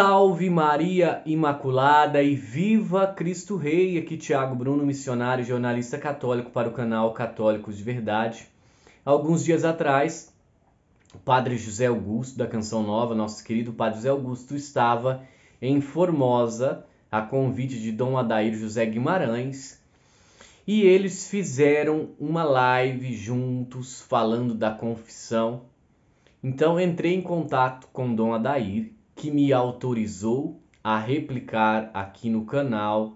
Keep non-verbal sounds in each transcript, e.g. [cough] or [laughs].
Salve Maria Imaculada e viva Cristo Rei! Aqui Tiago Bruno, missionário e jornalista católico para o canal Católicos de Verdade. Alguns dias atrás, o padre José Augusto, da Canção Nova, nosso querido padre José Augusto, estava em Formosa, a convite de Dom Adair José Guimarães, e eles fizeram uma live juntos falando da confissão. Então entrei em contato com Dom Adair que me autorizou a replicar aqui no canal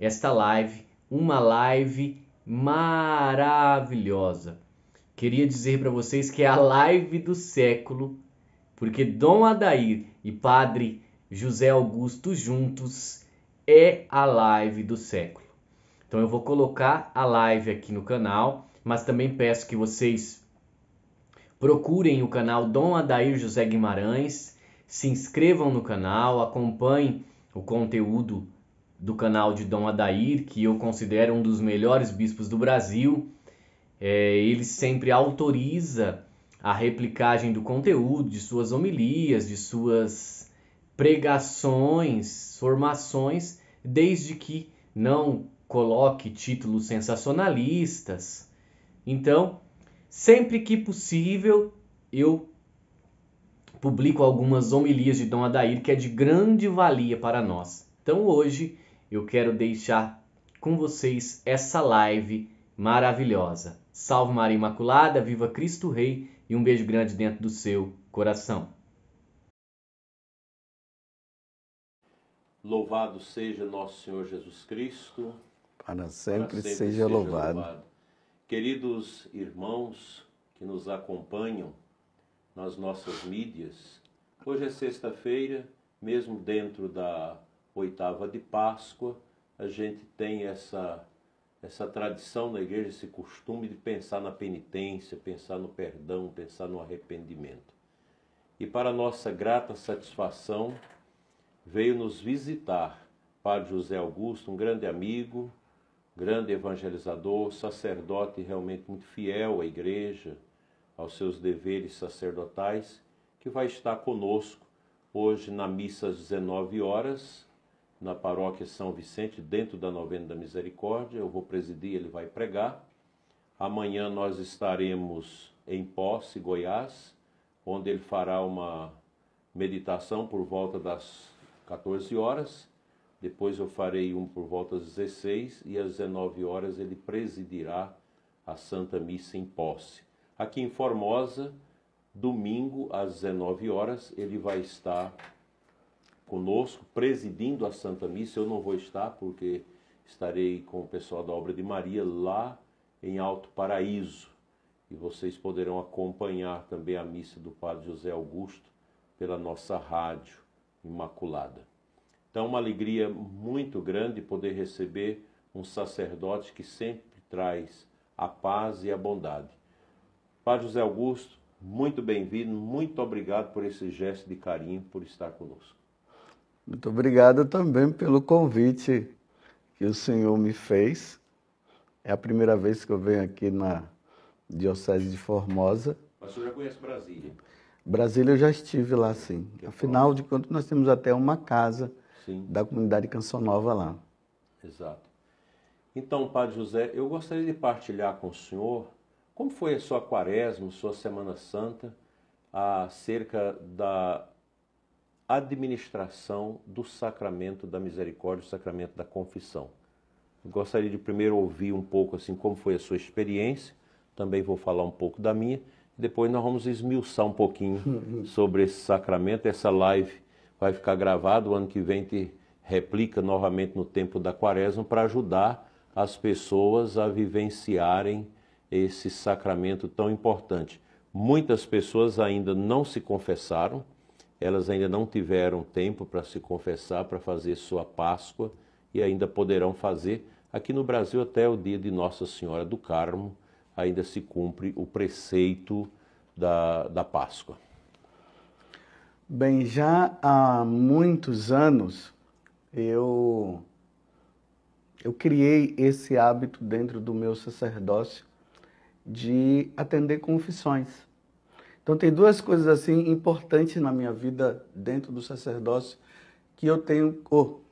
esta live, uma live maravilhosa. Queria dizer para vocês que é a live do século, porque Dom Adair e Padre José Augusto juntos é a live do século. Então eu vou colocar a live aqui no canal, mas também peço que vocês procurem o canal Dom Adair José Guimarães se inscrevam no canal, acompanhem o conteúdo do canal de Dom Adair, que eu considero um dos melhores bispos do Brasil. É, ele sempre autoriza a replicagem do conteúdo, de suas homilias, de suas pregações, formações, desde que não coloque títulos sensacionalistas. Então, sempre que possível, eu publico algumas homilias de Dom Adair que é de grande valia para nós. Então hoje eu quero deixar com vocês essa live maravilhosa. Salve Maria Imaculada, viva Cristo Rei e um beijo grande dentro do seu coração. Louvado seja nosso Senhor Jesus Cristo. Para sempre, para sempre seja, seja louvado. louvado. Queridos irmãos que nos acompanham nas nossas mídias. Hoje é sexta-feira, mesmo dentro da oitava de Páscoa, a gente tem essa, essa tradição na igreja, esse costume de pensar na penitência, pensar no perdão, pensar no arrependimento. E para nossa grata satisfação, veio nos visitar Padre José Augusto, um grande amigo, grande evangelizador, sacerdote realmente muito fiel à igreja aos seus deveres sacerdotais, que vai estar conosco hoje na missa às 19 horas, na paróquia São Vicente, dentro da Novena da Misericórdia. Eu vou presidir, ele vai pregar. Amanhã nós estaremos em Posse, Goiás, onde ele fará uma meditação por volta das 14 horas. Depois eu farei um por volta das 16 e às 19 horas ele presidirá a Santa Missa em Posse. Aqui em Formosa, domingo às 19 horas, ele vai estar conosco, presidindo a Santa Missa. Eu não vou estar porque estarei com o pessoal da Obra de Maria lá em Alto Paraíso. E vocês poderão acompanhar também a missa do Padre José Augusto pela nossa rádio Imaculada. Então, uma alegria muito grande poder receber um sacerdote que sempre traz a paz e a bondade. Padre José Augusto, muito bem-vindo, muito obrigado por esse gesto de carinho, por estar conosco. Muito obrigado também pelo convite que o senhor me fez. É a primeira vez que eu venho aqui na Diocese de Formosa. Mas o senhor já conhece Brasília? Brasília eu já estive lá, sim. É Afinal de contas, nós temos até uma casa sim. da comunidade Canção Nova lá. Exato. Então, Padre José, eu gostaria de partilhar com o senhor como foi a sua quaresma, sua Semana Santa, acerca da administração do sacramento da misericórdia, o sacramento da confissão? Eu gostaria de primeiro ouvir um pouco assim como foi a sua experiência, também vou falar um pouco da minha, depois nós vamos esmiuçar um pouquinho [laughs] sobre esse sacramento, essa live vai ficar gravada, o ano que vem te replica novamente no tempo da quaresma para ajudar as pessoas a vivenciarem esse sacramento tão importante. Muitas pessoas ainda não se confessaram, elas ainda não tiveram tempo para se confessar, para fazer sua Páscoa e ainda poderão fazer. Aqui no Brasil, até o dia de Nossa Senhora do Carmo, ainda se cumpre o preceito da, da Páscoa. Bem, já há muitos anos eu, eu criei esse hábito dentro do meu sacerdócio de atender confissões. Então tem duas coisas assim importantes na minha vida dentro do sacerdócio que eu tenho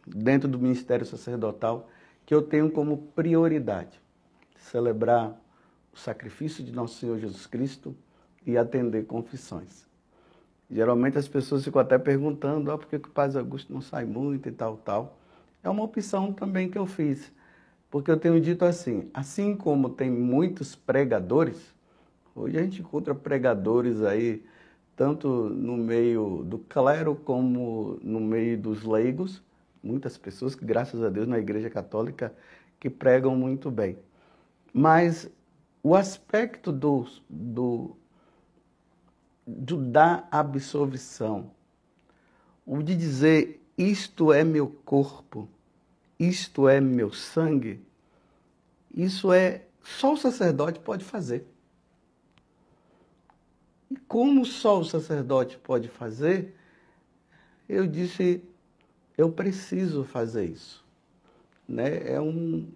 dentro do ministério sacerdotal que eu tenho como prioridade: celebrar o sacrifício de nosso Senhor Jesus Cristo e atender confissões. Geralmente as pessoas ficam até perguntando, ah, por que o Padre Augusto não sai muito e tal, tal. É uma opção também que eu fiz. Porque eu tenho dito assim, assim como tem muitos pregadores, hoje a gente encontra pregadores aí, tanto no meio do clero como no meio dos leigos, muitas pessoas, graças a Deus, na Igreja Católica, que pregam muito bem. Mas o aspecto do, do, do da absolvição, o de dizer isto é meu corpo, isto é meu sangue, isso é só o sacerdote pode fazer. E como só o sacerdote pode fazer, eu disse, eu preciso fazer isso. Né? É, um,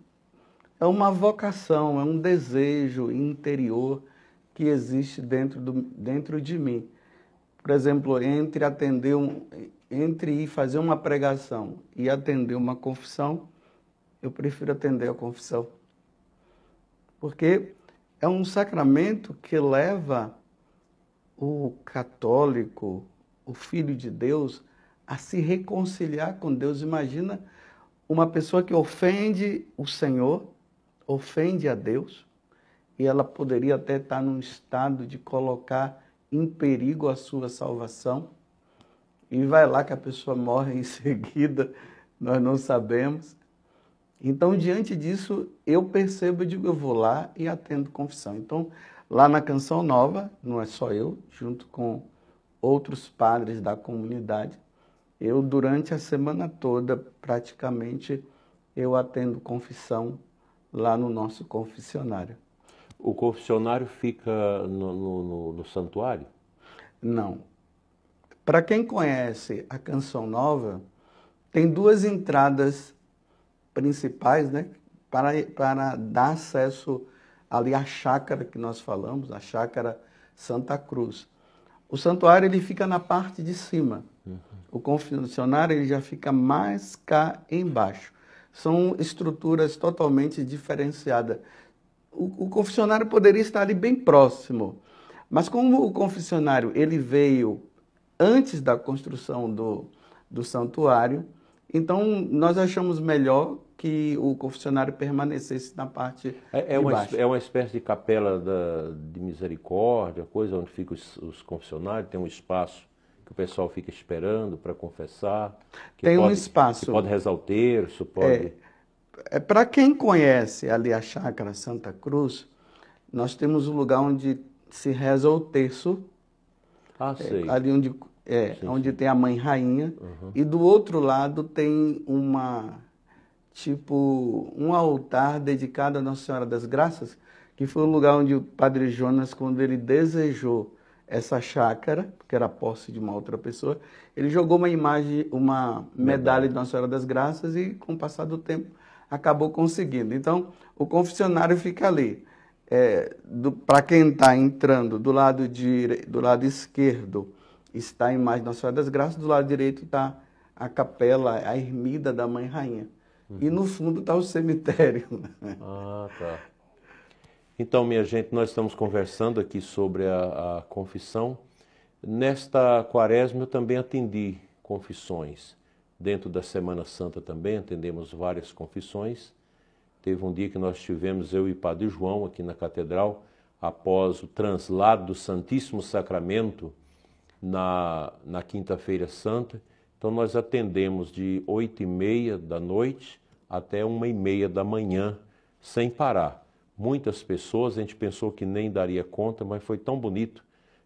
é uma vocação, é um desejo interior que existe dentro, do, dentro de mim. Por exemplo, entre atender um, entre fazer uma pregação e atender uma confissão, eu prefiro atender a confissão. Porque é um sacramento que leva o católico, o filho de Deus, a se reconciliar com Deus. Imagina uma pessoa que ofende o Senhor, ofende a Deus, e ela poderia até estar num estado de colocar em perigo a sua salvação e vai lá que a pessoa morre em [laughs] seguida, nós não sabemos. Então, diante disso, eu percebo e digo, eu vou lá e atendo confissão. Então, lá na Canção Nova, não é só eu, junto com outros padres da comunidade, eu durante a semana toda, praticamente, eu atendo confissão lá no nosso confessionário. O confessionário fica no, no, no, no santuário? Não, para quem conhece a Canção Nova, tem duas entradas principais né, para, para dar acesso ali à chácara que nós falamos, a chácara Santa Cruz. O santuário ele fica na parte de cima. Uhum. O confessionário ele já fica mais cá embaixo. São estruturas totalmente diferenciadas. O, o confessionário poderia estar ali bem próximo, mas como o confessionário ele veio antes da construção do, do santuário. Então, nós achamos melhor que o confessionário permanecesse na parte é, é uma É uma espécie de capela da, de misericórdia, coisa onde ficam os, os confessionários, tem um espaço que o pessoal fica esperando para confessar. tem pode, um espaço. pode rezar o terço, pode... É, é para quem conhece ali a Chácara Santa Cruz, nós temos um lugar onde se reza o terço ah, é, ali onde, é, sim, onde sim. tem a mãe rainha. Uhum. E do outro lado tem uma tipo um altar dedicado a Nossa Senhora das Graças, que foi o lugar onde o Padre Jonas, quando ele desejou essa chácara, que era posse de uma outra pessoa, ele jogou uma imagem, uma medalha de Nossa Senhora das Graças e, com o passar do tempo, acabou conseguindo. Então, o confessionário fica ali é, para quem está entrando do lado, do lado esquerdo está a imagem da Senhora das Graças, do lado direito está a capela, a ermida da Mãe Rainha. Uhum. E no fundo está o cemitério. [laughs] Né? Ah, tá. Então, minha gente, nós estamos conversando aqui sobre a, a confissão. Nesta quaresma eu também atendi confissões. Dentro da Semana Santa também atendemos várias confissões. Teve um dia que nós tivemos, eu e Padre João, aqui na catedral, após o translado do Santíssimo Sacramento na, na Quinta-feira Santa. Então nós atendemos de oito e meia da noite até uma e meia da manhã, sem parar. Muitas pessoas, a gente pensou que nem daria conta, mas foi tão bonito,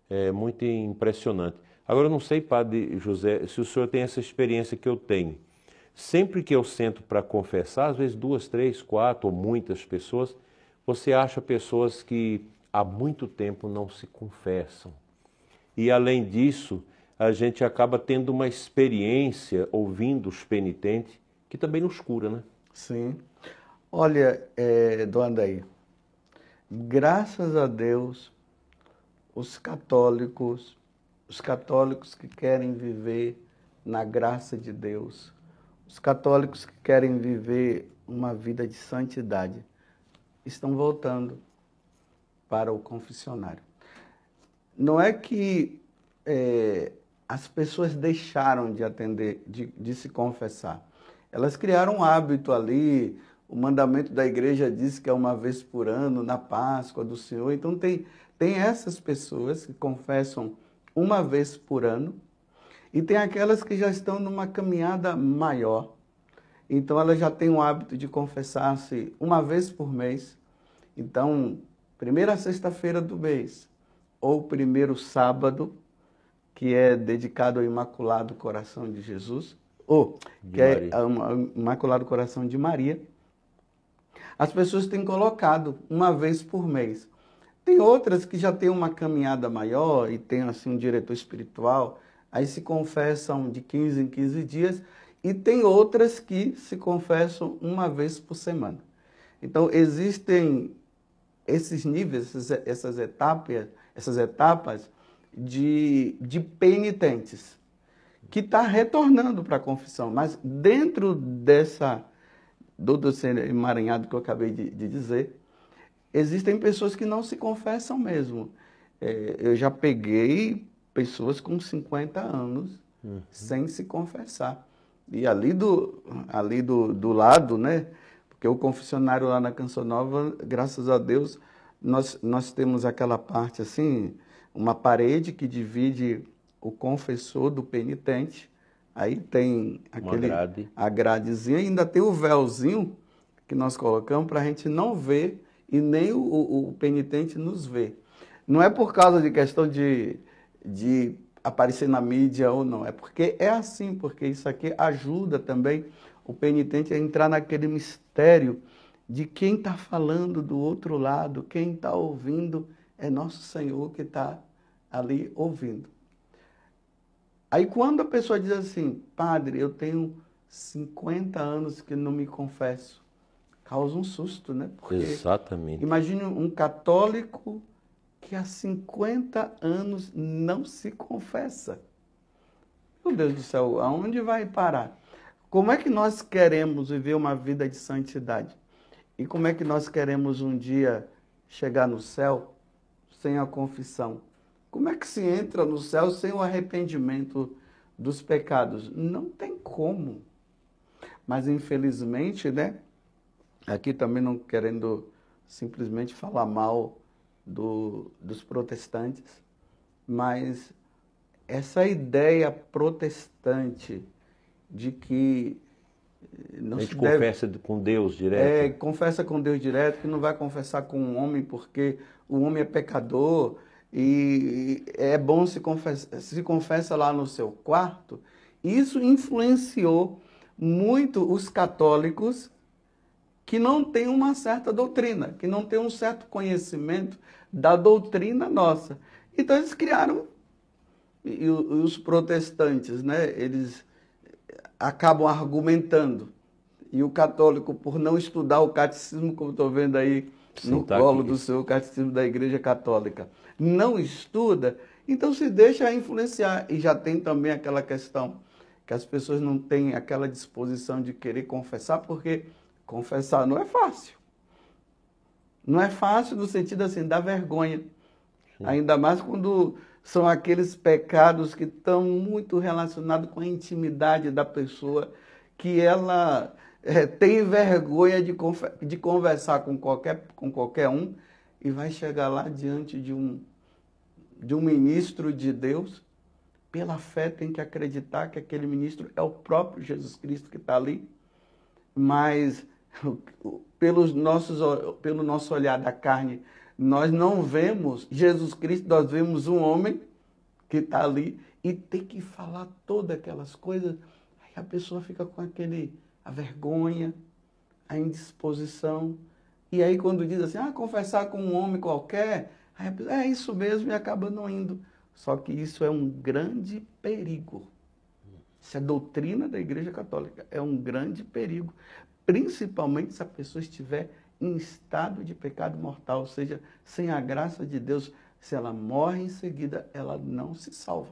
é muito impressionante. Agora eu não sei, Padre José, se o senhor tem essa experiência que eu tenho Sempre que eu sento para confessar, às vezes duas, três, quatro ou muitas pessoas, você acha pessoas que há muito tempo não se confessam. E além disso, a gente acaba tendo uma experiência ouvindo os penitentes que também nos cura, né? Sim. Olha, é, aí, graças a Deus, os católicos, os católicos que querem viver na graça de Deus, os católicos que querem viver uma vida de santidade estão voltando para o confessionário. Não é que é, as pessoas deixaram de atender, de, de se confessar. Elas criaram um hábito ali, o mandamento da igreja diz que é uma vez por ano, na Páscoa do Senhor. Então, tem, tem essas pessoas que confessam uma vez por ano, e tem aquelas que já estão numa caminhada maior. Então elas já têm o hábito de confessar-se uma vez por mês. Então, primeira sexta-feira do mês ou primeiro sábado, que é dedicado ao Imaculado Coração de Jesus, ou de que é Maria. é o Imaculado Coração de Maria. As pessoas têm colocado uma vez por mês. Tem outras que já têm uma caminhada maior e tem assim um diretor espiritual aí se confessam de 15 em 15 dias, e tem outras que se confessam uma vez por semana. Então, existem esses níveis, essas, essas etapas, essas etapas de, de penitentes, que está retornando para a confissão, mas dentro dessa do doceiro emaranhado que eu acabei de, de, dizer, existem pessoas que não se confessam mesmo. É, eu já peguei pessoas com 50 anos uhum. sem se confessar. E ali do, ali do, do lado, né? Porque o confessionário lá na Canção Nova, graças a Deus, nós, nós temos aquela parte assim, uma parede que divide o confessor do penitente. Aí tem aquele, grade. a gradezinha ainda tem o véuzinho que nós colocamos para a gente não ver e nem o, o, o penitente nos ver. Não é por causa de questão de de aparecer na mídia ou não. É porque é assim, porque isso aqui ajuda também o penitente a entrar naquele mistério de quem está falando do outro lado, quem está ouvindo é nosso Senhor que está ali ouvindo. Aí quando a pessoa diz assim, padre, eu tenho 50 anos que não me confesso, causa um susto, né? Porque Exatamente. Imagine um católico que há 50 anos não se confessa. Meu Deus do céu, aonde vai parar? Como é que nós queremos viver uma vida de santidade? E como é que nós queremos um dia chegar no céu sem a confissão? Como é que se entra no céu sem o arrependimento dos pecados? Não tem como. Mas infelizmente, né? Aqui também não querendo simplesmente falar mal do, dos protestantes, mas essa ideia protestante de que eh, não a gente deve, confessa com Deus direto. É, confessa com Deus direto, que não vai confessar com um homem porque o homem é pecador e é bom se confessa, se confessa lá no seu quarto. Isso influenciou muito os católicos que não tem uma certa doutrina, que não tem um certo conhecimento da doutrina nossa. Então eles criaram, e, os protestantes, né, eles acabam argumentando. E o católico, por não estudar o catecismo, como estou vendo aí Sim, no tá colo aqui. do seu catecismo da Igreja Católica, não estuda, então se deixa influenciar. E já tem também aquela questão que as pessoas não têm aquela disposição de querer confessar, porque confessar não é fácil. Não é fácil no sentido assim, dá vergonha. Ainda mais quando são aqueles pecados que estão muito relacionados com a intimidade da pessoa, que ela é, tem vergonha de, de conversar com qualquer, com qualquer um e vai chegar lá diante de um, de um ministro de Deus. Pela fé tem que acreditar que aquele ministro é o próprio Jesus Cristo que está ali, mas pelos nossos, pelo nosso olhar da carne, nós não vemos Jesus Cristo, nós vemos um homem que está ali e tem que falar todas aquelas coisas. Aí a pessoa fica com aquele, a vergonha, a indisposição. E aí quando diz assim, ah, confessar com um homem qualquer, aí a pessoa, é isso mesmo e acaba não indo. Só que isso é um grande perigo. Isso é doutrina da Igreja Católica. É um grande perigo principalmente se a pessoa estiver em estado de pecado mortal, ou seja, sem a graça de Deus, se ela morre em seguida, ela não se salva,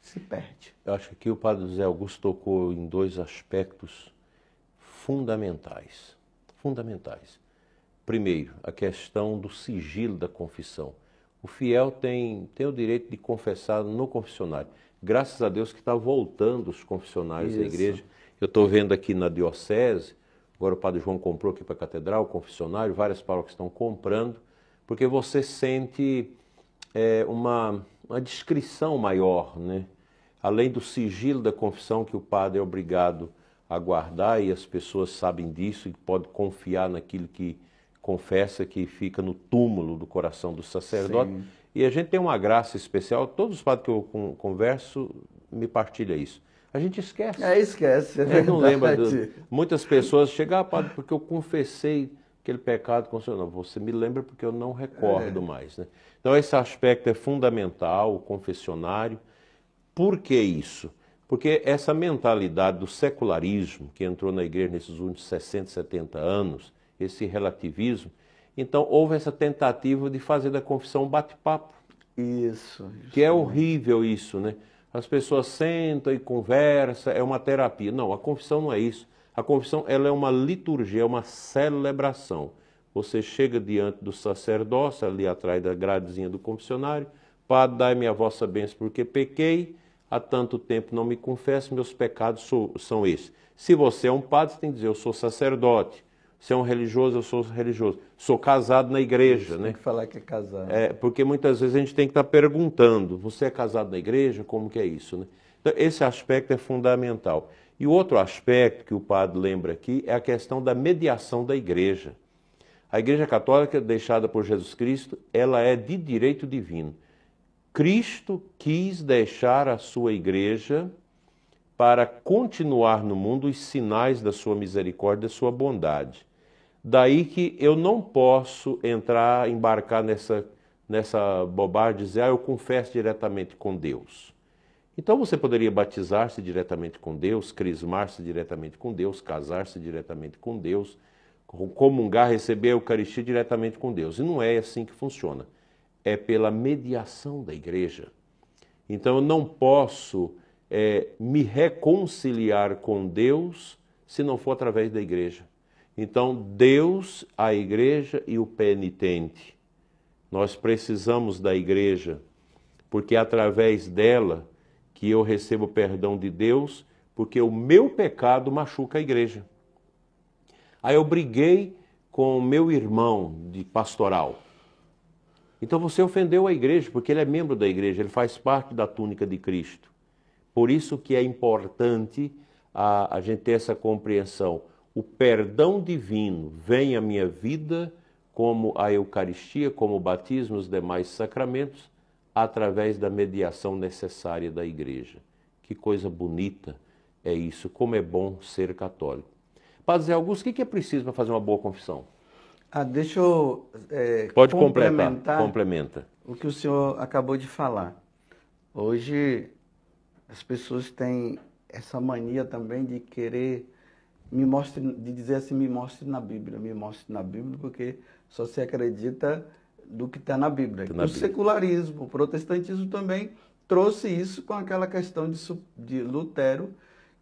se perde. Eu acho que o padre José Augusto tocou em dois aspectos fundamentais. Fundamentais. Primeiro, a questão do sigilo da confissão. O fiel tem, tem o direito de confessar no confessionário. Graças a Deus que está voltando os confessionários Isso. da igreja. Eu estou vendo aqui na diocese Agora o Padre João comprou aqui para a Catedral, o confessionário, várias paróquias estão comprando, porque você sente é, uma, uma discrição maior, né? além do sigilo da confissão que o padre é obrigado a guardar e as pessoas sabem disso e pode confiar naquilo que confessa que fica no túmulo do coração do sacerdote. Sim. E a gente tem uma graça especial, todos os padres que eu converso me partilham isso a gente esquece. É, esquece. É é, não lembra. Do... Muitas pessoas chegam, ah, padre, porque eu confessei aquele pecado com o Senhor. Não, você me lembra porque eu não recordo é. mais. Né? Então, esse aspecto é fundamental, o confessionário. Por que isso? Porque essa mentalidade do secularismo que entrou na igreja nesses últimos 60, 70 anos, esse relativismo, então houve essa tentativa de fazer da confissão um bate-papo. Isso, isso. Que é horrível isso, né? as pessoas sentam e conversam, é uma terapia. Não, a confissão não é isso. A confissão ela é uma liturgia, é uma celebração. Você chega diante do sacerdócio, ali atrás da gradezinha do confessionário, Padre, dai-me a vossa bênção porque pequei, há tanto tempo não me confesso, meus pecados são esses. Se você é um padre, você tem que dizer, eu sou sacerdote, se é um religioso, eu sou religioso. Sou casado na igreja, né? Tem que falar que é casado. É, porque muitas vezes a gente tem que estar tá perguntando, você é casado na igreja? Como que é isso, né? Então, esse aspecto é fundamental. E outro aspecto que o padre lembra aqui é a questão da mediação da igreja. A igreja católica, deixada por Jesus Cristo, ela é de direito divino. Cristo quis deixar a sua igreja para continuar no mundo os sinais da sua misericórdia, da sua bondade. Daí que eu não posso entrar, embarcar nessa, nessa bobagem, dizer, ah, eu confesso diretamente com Deus. Então você poderia batizar-se diretamente com Deus, crismar-se diretamente com Deus, casar-se diretamente com Deus, comungar, receber a Eucaristia diretamente com Deus. E não é assim que funciona. É pela mediação da igreja. Então eu não posso é, me reconciliar com Deus se não for através da igreja. Então, Deus, a igreja e o penitente. Nós precisamos da igreja, porque é através dela que eu recebo o perdão de Deus, porque o meu pecado machuca a igreja. Aí eu briguei com o meu irmão de pastoral. Então você ofendeu a igreja, porque ele é membro da igreja, ele faz parte da túnica de Cristo. Por isso que é importante a, a gente ter essa compreensão o perdão divino vem à minha vida, como a Eucaristia, como o batismo e os demais sacramentos, através da mediação necessária da Igreja. Que coisa bonita é isso, como é bom ser católico. Padre Zé Augusto, o que é preciso para fazer uma boa confissão? Ah, deixa eu é, Pode complementar complementa. o que o senhor acabou de falar. Hoje as pessoas têm essa mania também de querer me mostre, de dizer assim, me mostre na Bíblia, me mostre na Bíblia, porque só se acredita do que está na Bíblia. Tá na o Bíblia. secularismo, o protestantismo também trouxe isso com aquela questão de, de Lutero,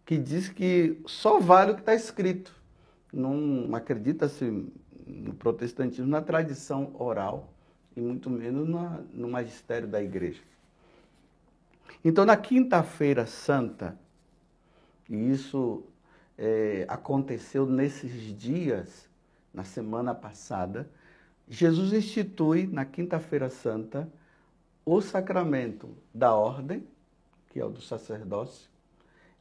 que diz que só vale o que está escrito. Não acredita-se no protestantismo, na tradição oral, e muito menos na, no magistério da igreja. Então, na Quinta-feira Santa, e isso é, aconteceu nesses dias, na semana passada, Jesus institui na Quinta-feira Santa o sacramento da ordem, que é o do sacerdócio,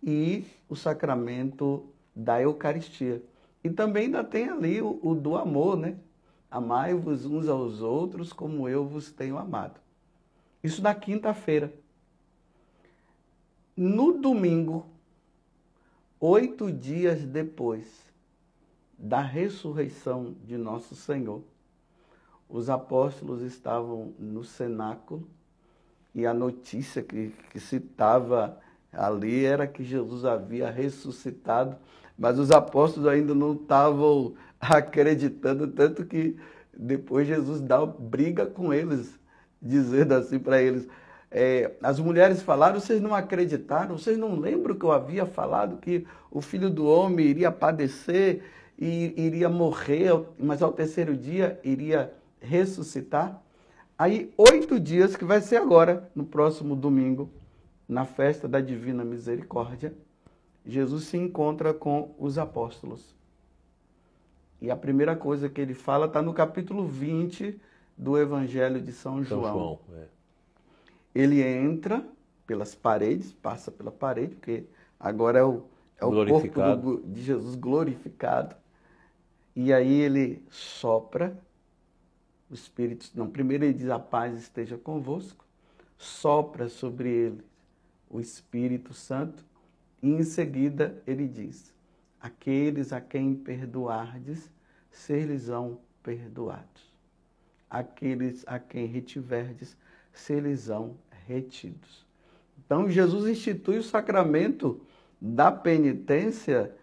e o sacramento da Eucaristia. E também ainda tem ali o, o do amor, né? Amai-vos uns aos outros como eu vos tenho amado. Isso na quinta-feira. No domingo, oito dias depois da ressurreição de Nosso Senhor, os apóstolos estavam no cenáculo e a notícia que, que se ali era que Jesus havia ressuscitado, mas os apóstolos ainda não estavam acreditando, tanto que depois Jesus dá briga com eles, dizendo assim para eles: é, as mulheres falaram, vocês não acreditaram, vocês não lembram que eu havia falado que o filho do homem iria padecer e iria morrer, mas ao terceiro dia iria ressuscitar? Aí, oito dias, que vai ser agora, no próximo domingo, na festa da Divina Misericórdia, Jesus se encontra com os apóstolos. E a primeira coisa que ele fala está no capítulo 20 do Evangelho de São, São João. João é. Ele entra pelas paredes, passa pela parede, porque agora é o, é o corpo do, de Jesus glorificado. E aí ele sopra, o Espírito. Não, primeiro ele diz: A paz esteja convosco, sopra sobre ele o Espírito Santo, e em seguida ele diz: Aqueles a quem perdoardes, ser-lhes-ão perdoados. Aqueles a quem retiverdes, se eles são retidos. Então, Jesus institui o sacramento da penitência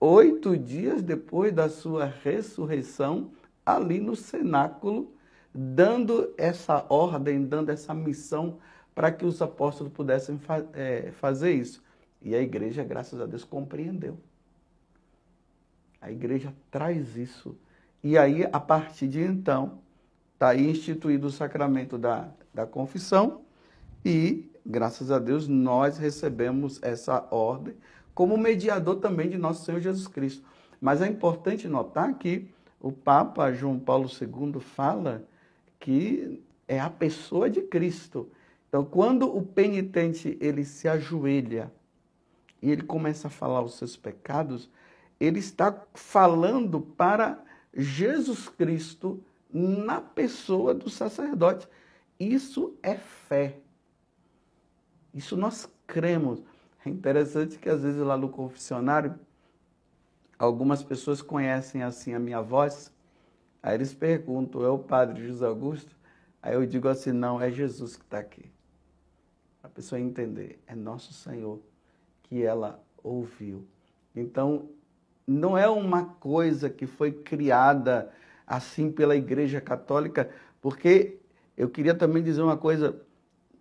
oito dias depois da sua ressurreição, ali no cenáculo, dando essa ordem, dando essa missão para que os apóstolos pudessem fa é, fazer isso. E a igreja, graças a Deus, compreendeu. A igreja traz isso. E aí, a partir de então, está instituído o sacramento da da confissão e, graças a Deus, nós recebemos essa ordem como mediador também de nosso Senhor Jesus Cristo. Mas é importante notar que o Papa João Paulo II fala que é a pessoa de Cristo. Então, quando o penitente ele se ajoelha e ele começa a falar os seus pecados, ele está falando para Jesus Cristo na pessoa do sacerdote. Isso é fé. Isso nós cremos. É interessante que às vezes lá no confessionário, algumas pessoas conhecem assim a minha voz, aí eles perguntam, é o padre José Augusto? Aí eu digo assim, não, é Jesus que está aqui. A pessoa entender, é nosso Senhor que ela ouviu. Então, não é uma coisa que foi criada assim pela Igreja Católica, porque eu queria também dizer uma coisa: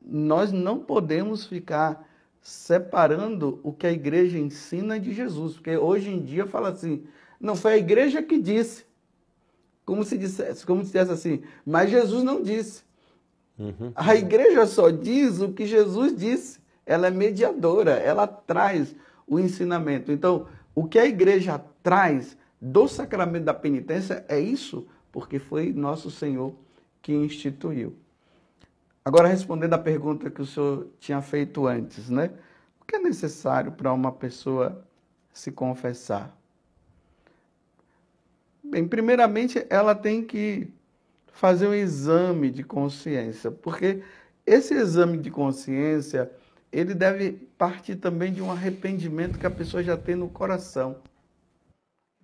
nós não podemos ficar separando o que a igreja ensina de Jesus, porque hoje em dia fala assim, não foi a igreja que disse, como se dissesse, como se dissesse assim, mas Jesus não disse. Uhum. A igreja só diz o que Jesus disse. Ela é mediadora, ela traz o ensinamento. Então, o que a igreja traz do sacramento da penitência é isso, porque foi nosso Senhor que instituiu. Agora, respondendo à pergunta que o senhor tinha feito antes, né? O que é necessário para uma pessoa se confessar? Bem, primeiramente, ela tem que fazer um exame de consciência, porque esse exame de consciência ele deve partir também de um arrependimento que a pessoa já tem no coração.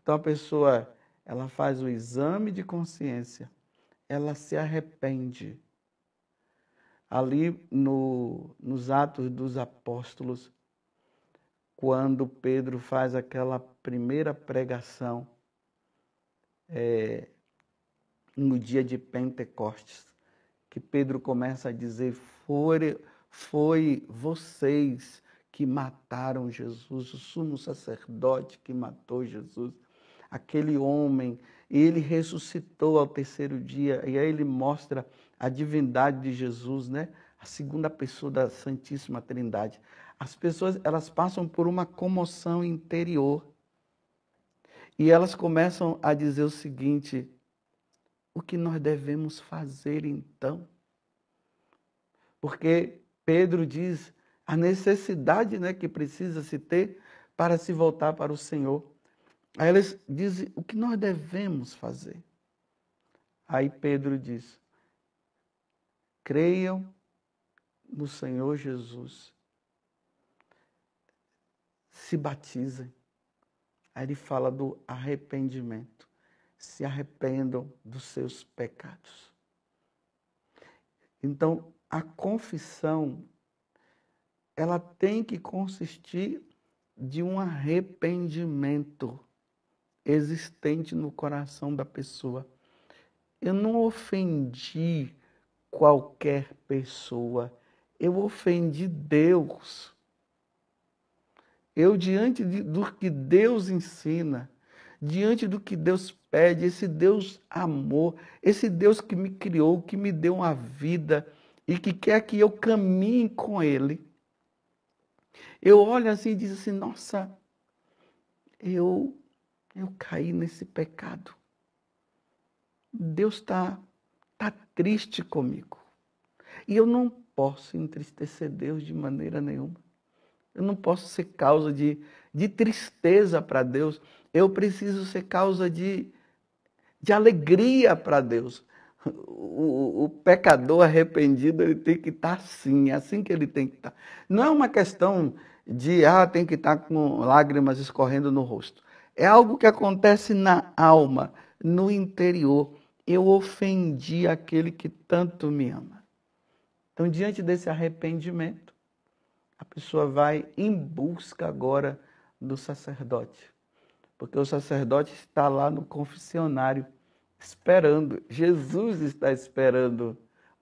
Então a pessoa ela faz o exame de consciência ela se arrepende. Ali no, nos Atos dos Apóstolos, quando Pedro faz aquela primeira pregação, é, no dia de Pentecostes, que Pedro começa a dizer: foi, foi vocês que mataram Jesus, o sumo sacerdote que matou Jesus, aquele homem e ele ressuscitou ao terceiro dia. E aí ele mostra a divindade de Jesus, né? A segunda pessoa da Santíssima Trindade. As pessoas, elas passam por uma comoção interior. E elas começam a dizer o seguinte: o que nós devemos fazer então? Porque Pedro diz a necessidade né, que precisa se ter para se voltar para o Senhor. Aí eles dizem o que nós devemos fazer. Aí Pedro diz: creiam no Senhor Jesus, se batizem. Aí ele fala do arrependimento. Se arrependam dos seus pecados. Então, a confissão ela tem que consistir de um arrependimento existente no coração da pessoa. Eu não ofendi qualquer pessoa, eu ofendi Deus. Eu, diante de, do que Deus ensina, diante do que Deus pede, esse Deus amor, esse Deus que me criou, que me deu uma vida e que quer que eu caminhe com Ele. Eu olho assim e digo assim: nossa, eu eu caí nesse pecado. Deus está tá triste comigo. E eu não posso entristecer Deus de maneira nenhuma. Eu não posso ser causa de, de tristeza para Deus. Eu preciso ser causa de, de alegria para Deus. O, o, pecador arrependido ele tem que estar tá assim, é assim que ele tem que estar. Tá. Não é uma questão de ah, tem que estar tá com lágrimas escorrendo no rosto. É algo que acontece na alma, no interior. Eu ofendi aquele que tanto me ama. Então, diante desse arrependimento, a pessoa vai em busca agora do sacerdote. Porque o sacerdote está lá no confessionário, esperando. Jesus está esperando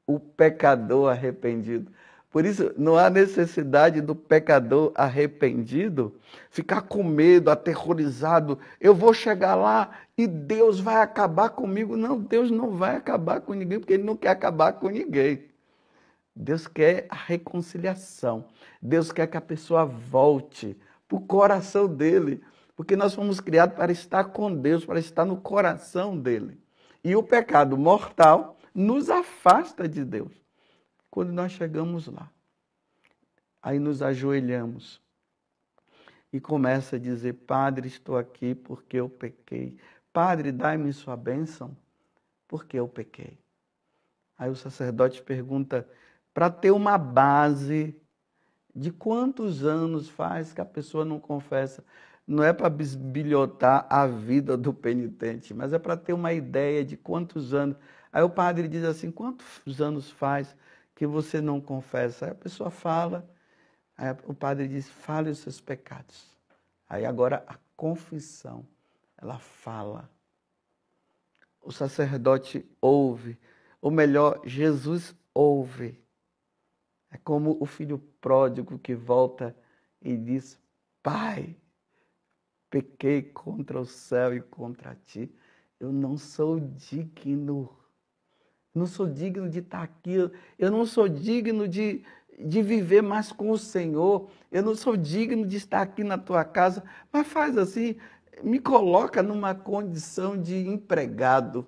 o pecador arrependido. Por isso, não há necessidade do pecador arrependido ficar com medo, aterrorizado. Eu vou chegar lá e Deus vai acabar comigo. Não, Deus não vai acabar com ninguém, porque Ele não quer acabar com ninguém. Deus quer a reconciliação. Deus quer que a pessoa volte para o coração dele. Porque nós fomos criados para estar com Deus, para estar no coração dele. E o pecado mortal nos afasta de Deus. Quando nós chegamos lá, aí nos ajoelhamos e começa a dizer: Padre, estou aqui porque eu pequei. Padre, dai-me sua bênção porque eu pequei. Aí o sacerdote pergunta: para ter uma base de quantos anos faz que a pessoa não confessa? Não é para bisbilhotar a vida do penitente, mas é para ter uma ideia de quantos anos. Aí o padre diz assim: quantos anos faz que você não confessa. Aí a pessoa fala, o padre diz: fale os seus pecados. Aí agora a confissão, ela fala. O sacerdote ouve, ou melhor, Jesus ouve. É como o filho pródigo que volta e diz: Pai, pequei contra o céu e contra ti, eu não sou digno não sou digno de estar aqui, eu não sou digno de, de viver mais com o Senhor, eu não sou digno de estar aqui na tua casa, mas faz assim, me coloca numa condição de empregado.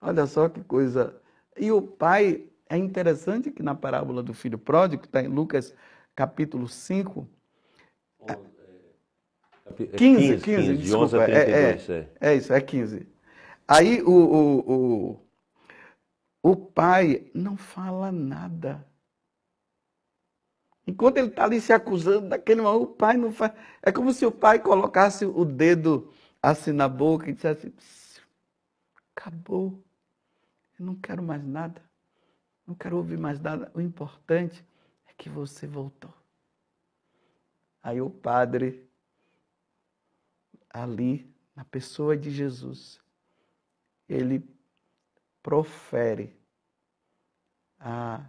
Olha só que coisa. E o pai, é interessante que na parábola do filho pródigo, está em Lucas capítulo 5. 15, 15, 15, 15 desculpa, de 11 a 32, é, é, é, é isso, é 15. Aí o, o, o, o pai não fala nada. Enquanto ele está ali se acusando daquele mal, o pai não faz. É como se o pai colocasse o dedo assim na boca e dissesse: acabou. Eu não quero mais nada. Não quero ouvir mais nada. O importante é que você voltou. Aí o padre, ali, na pessoa de Jesus, ele profere a,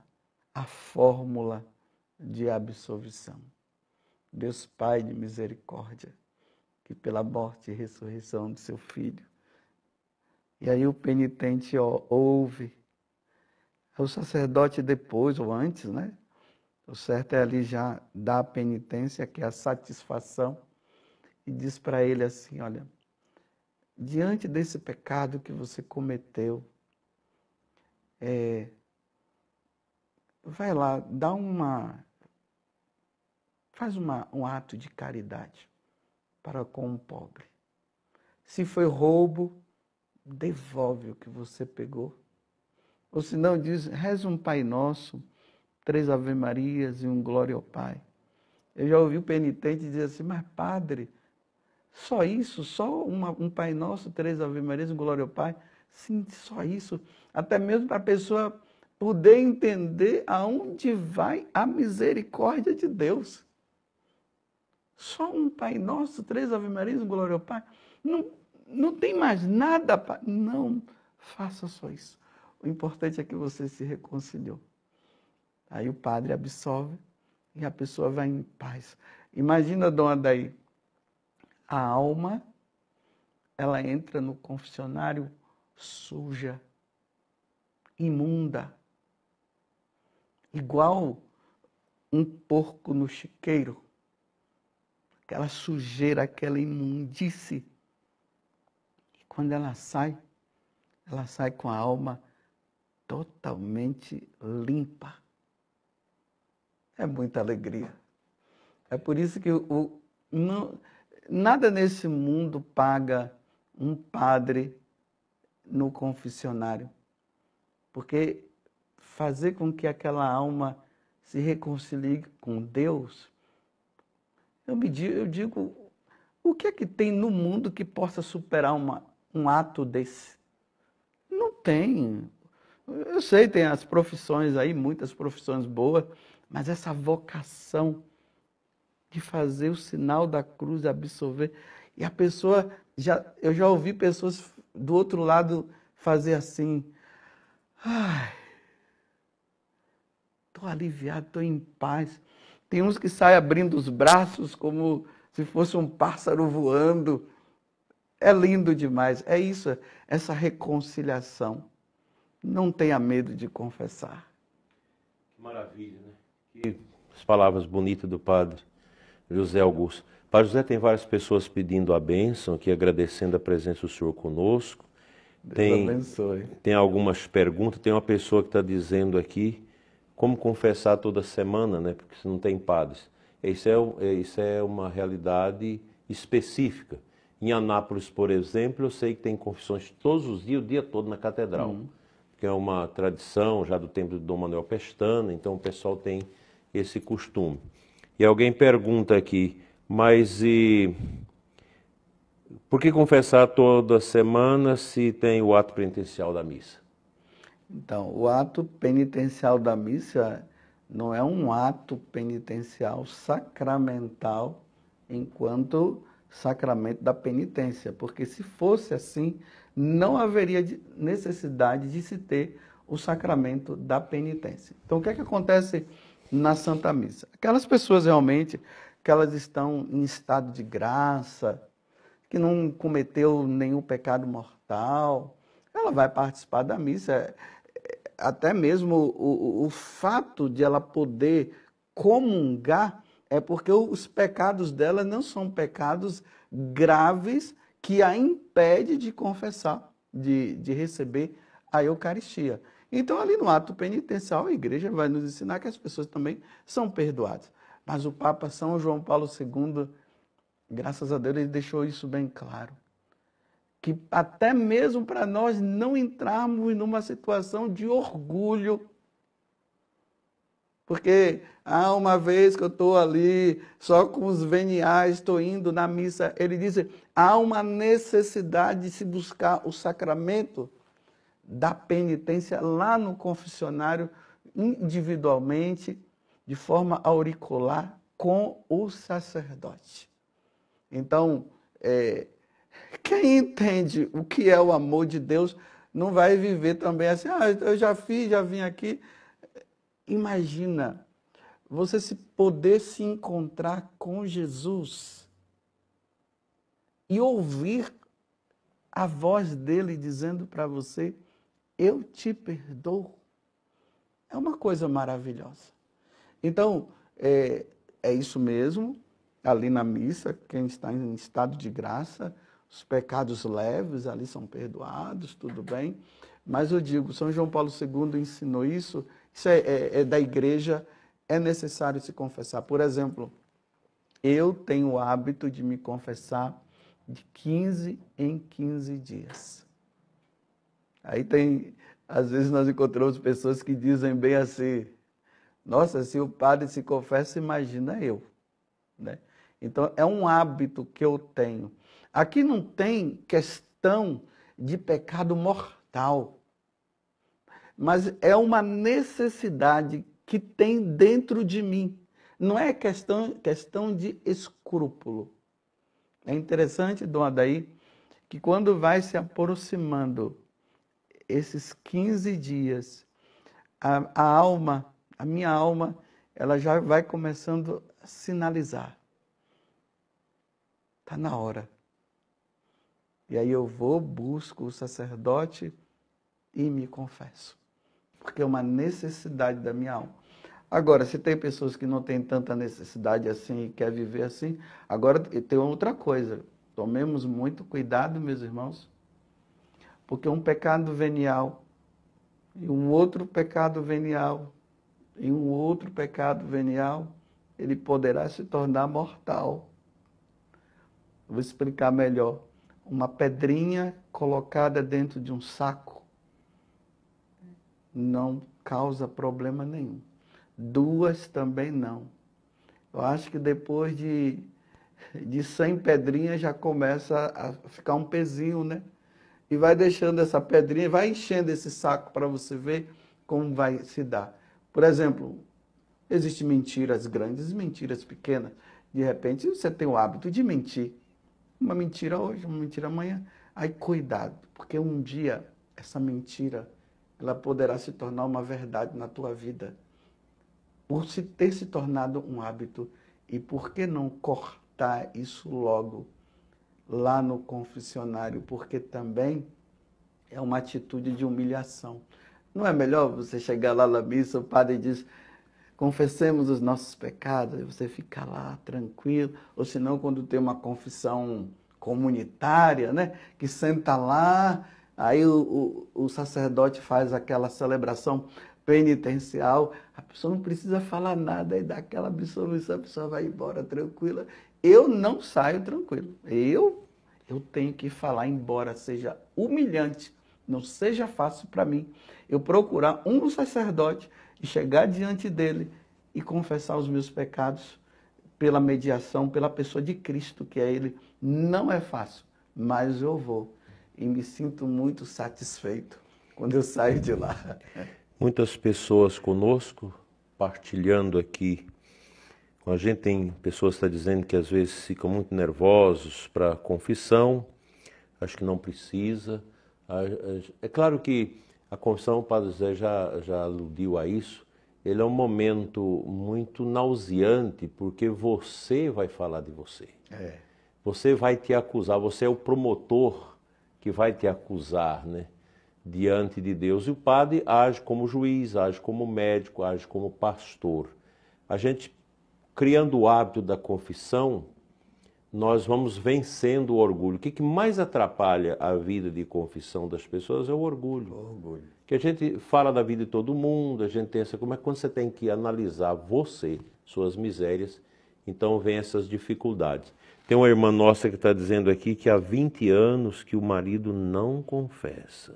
a fórmula de absolvição. Deus Pai de misericórdia, que pela morte e ressurreição do seu filho. E aí o penitente ó, ouve. É o sacerdote depois ou antes, né? O certo é ali já dar a penitência, que é a satisfação, e diz para ele assim: olha, diante desse pecado que você cometeu, é, vai lá, dá uma. Faz uma, um ato de caridade para com o pobre. Se foi roubo, devolve o que você pegou. Ou se não, diz, reza um Pai Nosso, três Ave Marias e um Glória ao Pai. Eu já ouvi o penitente dizer assim, mas padre, só isso, só uma, um Pai Nosso, três Ave Marias e um Glória ao Pai? Sentir só isso, até mesmo para a pessoa poder entender aonde vai a misericórdia de Deus. Só um Pai Nosso, três Ave Maria um Glória ao Pai. Não, não tem mais nada. Não, faça só isso. O importante é que você se reconciliou. Aí o padre absolve e a pessoa vai em paz. Imagina, dona Daí, a alma, ela entra no confessionário suja, imunda, igual um porco no chiqueiro. Aquela sujeira, aquela imundice. E quando ela sai, ela sai com a alma totalmente limpa. É muita alegria. É por isso que o, não, nada nesse mundo paga um padre no confessionário, porque fazer com que aquela alma se reconcilie com Deus, eu, me digo, eu digo, o que é que tem no mundo que possa superar uma, um ato desse? Não tem. Eu sei, tem as profissões aí, muitas profissões boas, mas essa vocação de fazer o sinal da cruz absorver. E a pessoa, já, eu já ouvi pessoas do outro lado fazer assim: ai, estou aliviado, estou em paz. Tem uns que saem abrindo os braços como se fosse um pássaro voando. É lindo demais. É isso, essa reconciliação. Não tenha medo de confessar. Que maravilha, né? Que as palavras bonitas do padre José Augusto. Pai José tem várias pessoas pedindo a bênção aqui, agradecendo a presença do Senhor conosco. Deus tem, abençoe. Tem algumas perguntas, tem uma pessoa que está dizendo aqui como confessar toda semana, né? Porque se não tem padres. Isso é, isso é uma realidade específica. Em Anápolis, por exemplo, eu sei que tem confissões todos os dias, o dia todo na catedral. Uhum. Que é uma tradição já do tempo de Dom Manuel Pestana, então o pessoal tem esse costume. E alguém pergunta aqui, mas e por que confessar toda semana se tem o ato penitencial da missa? Então, o ato penitencial da missa não é um ato penitencial sacramental enquanto sacramento da penitência, porque se fosse assim, não haveria necessidade de se ter o sacramento da penitência. Então, o que é que acontece na Santa Missa? Aquelas pessoas realmente que elas estão em estado de graça, que não cometeu nenhum pecado mortal. Ela vai participar da missa. Até mesmo o, o, fato de ela poder comungar é porque os pecados dela não são pecados graves que a impede de confessar, de, de receber a Eucaristia. Então, ali no ato penitencial, a igreja vai nos ensinar que as pessoas também são perdoadas. Mas o Papa São João Paulo II, graças a Deus, ele deixou isso bem claro. Que até mesmo para nós não entrarmos numa situação de orgulho. Porque, ah, uma vez que eu estou ali, só com os veniais, estou indo na missa, ele disse, há uma necessidade de se buscar o sacramento da penitência lá no confessionário, individualmente, de forma auricular com o sacerdote. Então, é, quem entende o que é o amor de Deus não vai viver também assim, ah, eu já fiz, já vim aqui. Imagina você se poder se encontrar com Jesus e ouvir a voz dele dizendo para você: Eu te perdoo. É uma coisa maravilhosa. Então, é, é isso mesmo, ali na missa, quem está em estado de graça, os pecados leves ali são perdoados, tudo bem. Mas eu digo, São João Paulo II ensinou isso, isso é, é, é da igreja, é necessário se confessar. Por exemplo, eu tenho o hábito de me confessar de 15 em 15 dias. Aí tem, às vezes nós encontramos pessoas que dizem bem assim, nossa, se o padre se confessa, imagina eu. Né? Então, é um hábito que eu tenho. Aqui não tem questão de pecado mortal, mas é uma necessidade que tem dentro de mim. Não é questão, questão de escrúpulo. É interessante, Dom Adair, que quando vai se aproximando esses 15 dias, a, a alma a minha alma, ela já vai começando a sinalizar. Está na hora. E aí eu vou, busco o sacerdote e me confesso. Porque é uma necessidade da minha alma. Agora, se tem pessoas que não têm tanta necessidade assim e quer viver assim, agora tem outra coisa. Tomemos muito cuidado, meus irmãos, porque um pecado venial e um outro pecado venial em um outro pecado venial, ele poderá se tornar mortal. Vou explicar melhor. Uma pedrinha colocada dentro de um saco não causa problema nenhum. Duas também não. Eu acho que depois de, de 100 pedrinhas já começa a ficar um pezinho, né? E vai deixando essa pedrinha, vai enchendo esse saco para você ver como vai se dar. Por exemplo, existem mentiras grandes e mentiras pequenas. De repente, você tem o hábito de mentir. Uma mentira hoje, uma mentira amanhã. Aí, cuidado, porque um dia essa mentira ela poderá se tornar uma verdade na tua vida. Por se ter se tornado um hábito. E por que não cortar isso logo lá no confessionário? Porque também é uma atitude de humilhação. Não é melhor você chegar lá na missa, o padre diz, confessemos os nossos pecados, e você fica lá tranquilo, ou senão quando tem uma confissão comunitária, né? Que senta lá, aí o, o, o sacerdote faz aquela celebração penitencial, a pessoa não precisa falar nada e dá aquela absolvição, a pessoa vai embora tranquila. Eu não saio tranquilo. Eu eu tenho que falar, embora seja humilhante não seja fácil para mim eu procurar um sacerdote e chegar diante dele e confessar os meus pecados pela mediação, pela pessoa de Cristo, que é Ele. Não é fácil, mas eu vou. E me sinto muito satisfeito quando eu saio de lá. [laughs] Muitas pessoas conosco partilhando aqui. Com a gente tem pessoas que tá dizendo que às vezes ficam muito nervosos para confissão. Acho que não precisa é claro que a confissão, o Padre José já, já aludiu a isso, ele é um momento muito nauseante, porque você vai falar de você. É. Você vai te acusar, você é o promotor que vai te acusar, né? Diante de Deus. E o padre age como juiz, age como médico, age como pastor. A gente, criando o hábito da confissão, nós vamos vencendo o orgulho. O que, é que mais atrapalha a vida de confissão das pessoas é o orgulho. O orgulho. Que a gente fala da vida de todo mundo, a gente pensa Como é quando você tem que analisar você, suas misérias, então vem essas dificuldades. Tem uma irmã nossa que está dizendo aqui que há 20 anos que o marido não confessa.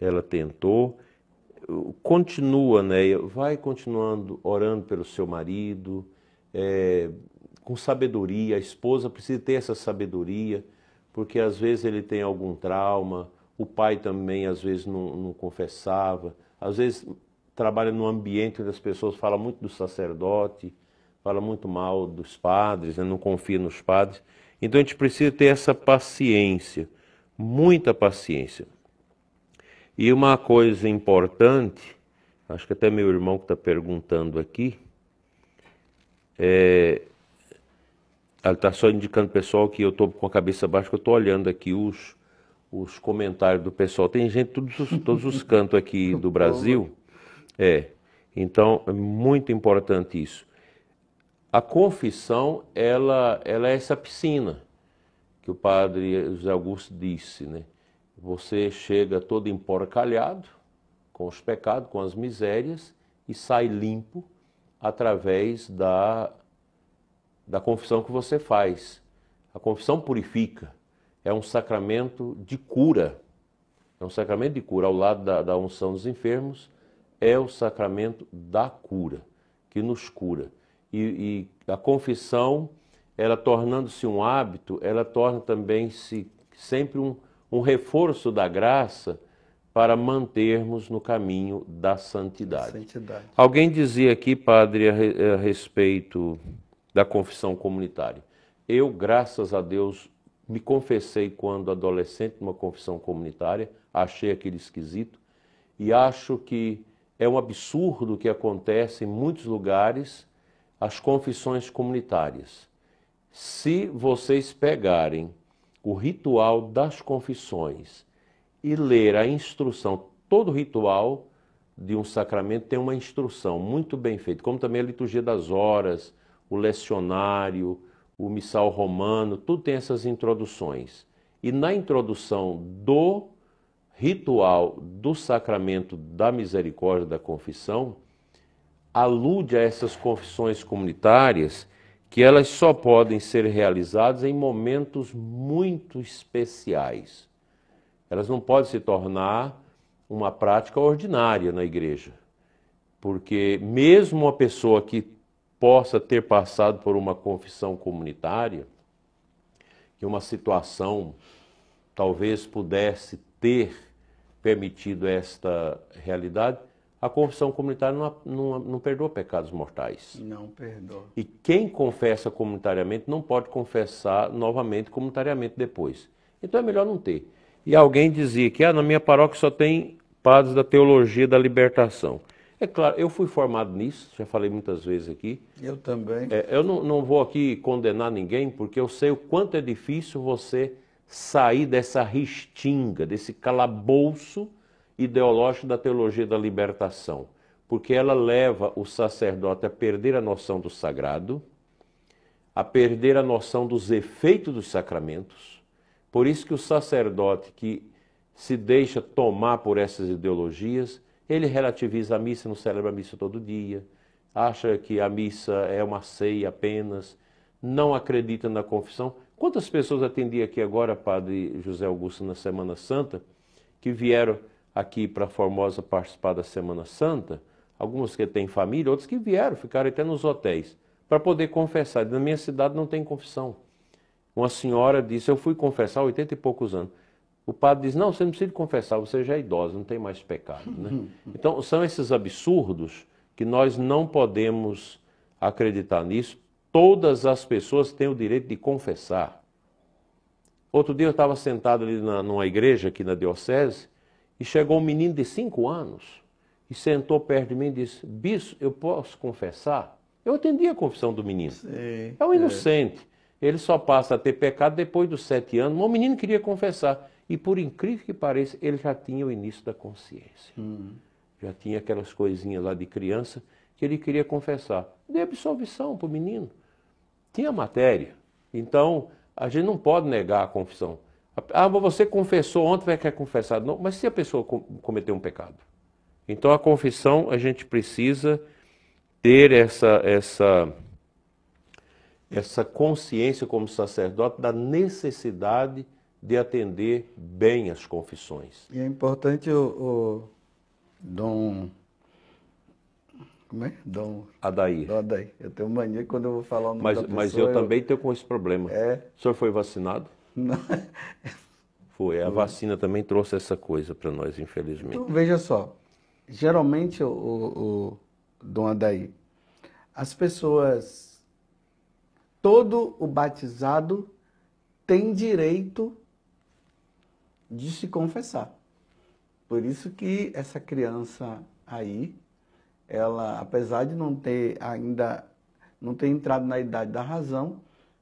Ela tentou, continua, né? Vai continuando orando pelo seu marido. É, com sabedoria, a esposa precisa ter essa sabedoria, porque às vezes ele tem algum trauma, o pai também às vezes não, não confessava, às vezes trabalha num ambiente onde as pessoas falam muito do sacerdote, falam muito mal dos padres, né? não confia nos padres. Então a gente precisa ter essa paciência, muita paciência. E uma coisa importante, acho que até meu irmão que está perguntando aqui, é, ela está só indicando o pessoal que eu estou com a cabeça baixa, que eu estou olhando aqui os, os comentários do pessoal. Tem gente de todos, todos os cantos aqui [laughs] do Brasil. É. Então, é muito importante isso. A confissão, ela, ela é essa piscina que o padre José Augusto disse, né? Você chega todo emporcalhado, com os pecados, com as misérias, e sai limpo através da da confissão que você faz. A confissão purifica, é um sacramento de cura. É um sacramento de cura. Ao lado da, da unção dos enfermos, é o sacramento da cura, que nos cura. E, e a confissão, ela tornando-se um hábito, ela torna também-se sempre um, um reforço da graça para mantermos no caminho da santidade. santidade. Alguém dizia aqui, padre, a, a respeito da confissão comunitária. Eu, graças a Deus, me confessei quando adolescente numa confissão comunitária, achei aquele esquisito e acho que é um absurdo o que acontece em muitos lugares as confissões comunitárias. Se vocês pegarem o ritual das confissões e ler a instrução, todo ritual de um sacramento tem uma instrução muito bem feita, como também a liturgia das horas, o lecionário, o missal romano, tudo tem essas introduções. E na introdução do ritual do sacramento da misericórdia da confissão, alude a essas confissões comunitárias que elas só podem ser realizadas em momentos muito especiais. Elas não podem se tornar uma prática ordinária na igreja. Porque mesmo uma pessoa que possa ter passado por uma confissão comunitária, que uma situação talvez pudesse ter permitido esta realidade, a confissão comunitária não, não, não, perdoa pecados mortais. Não perdoa. E quem confessa comunitariamente não pode confessar novamente comunitariamente depois. Então é melhor não ter. E alguém dizia que ah, na minha paróquia só tem padres da teologia da libertação. É claro, eu fui formado nisso, já falei muitas vezes aqui. Eu também. É, eu não, não vou aqui condenar ninguém, porque eu sei o quanto é difícil você sair dessa ristinga, desse calabouço ideológico da teologia da libertação, porque ela leva o sacerdote a perder a noção do sagrado, a perder a noção dos efeitos dos sacramentos. Por isso que o sacerdote que se deixa tomar por essas ideologias, ele relativiza a missa, não celebra a missa todo dia, acha que a missa é uma ceia apenas, não acredita na confissão. Quantas pessoas atendi aqui agora, Padre José Augusto, na Semana Santa, que vieram aqui para Formosa participar da Semana Santa? Algumas que têm família, outros que vieram, ficaram até nos hotéis, para poder confessar. Na minha cidade não tem confissão. Uma senhora disse: Eu fui confessar há 80 e poucos anos. O padre diz: Não, você não precisa confessar, você já é idosa, não tem mais pecado. Né? [laughs] Então, são esses absurdos que nós não podemos acreditar nisso. Todas as pessoas têm o direito de confessar. Outro dia eu estava sentado ali na, numa igreja aqui na Diocese e chegou um menino de 5 anos e sentou perto de mim e disse: Bispo, eu posso confessar? Eu atendi a confissão do menino. é um é. inocente. É. Ele só passa a ter pecado depois dos sete anos. Mas o menino queria confessar. E por incrível que pareça, ele já tinha o início da consciência. Uhum. Já tinha aquelas coisinhas lá de criança que ele queria confessar. Dê absolvição para o menino. Tinha matéria. Então, a gente não pode negar a confissão. Ah, mas você confessou ontem, vai querer confessar. Não, mas se a pessoa cometeu um pecado? Então, a confissão, a gente precisa ter essa, essa, essa consciência como sacerdote da necessidade de de atender bem as confissões. E é importante o, o Dom. Como é? Dom. Adair. Dom Adair. Eu tenho mania quando eu vou falar o nome mas, da pessoa, Mas eu, eu, também tenho com esse problema. É. O senhor foi vacinado? Não. Foi. A vacina também trouxe essa coisa para nós, infelizmente. Então, veja só. Geralmente, o, o, Dom Adair, as pessoas. Todo o batizado tem direito de se confessar. Por isso que essa criança aí, ela, apesar de não ter ainda, não ter entrado na idade da razão,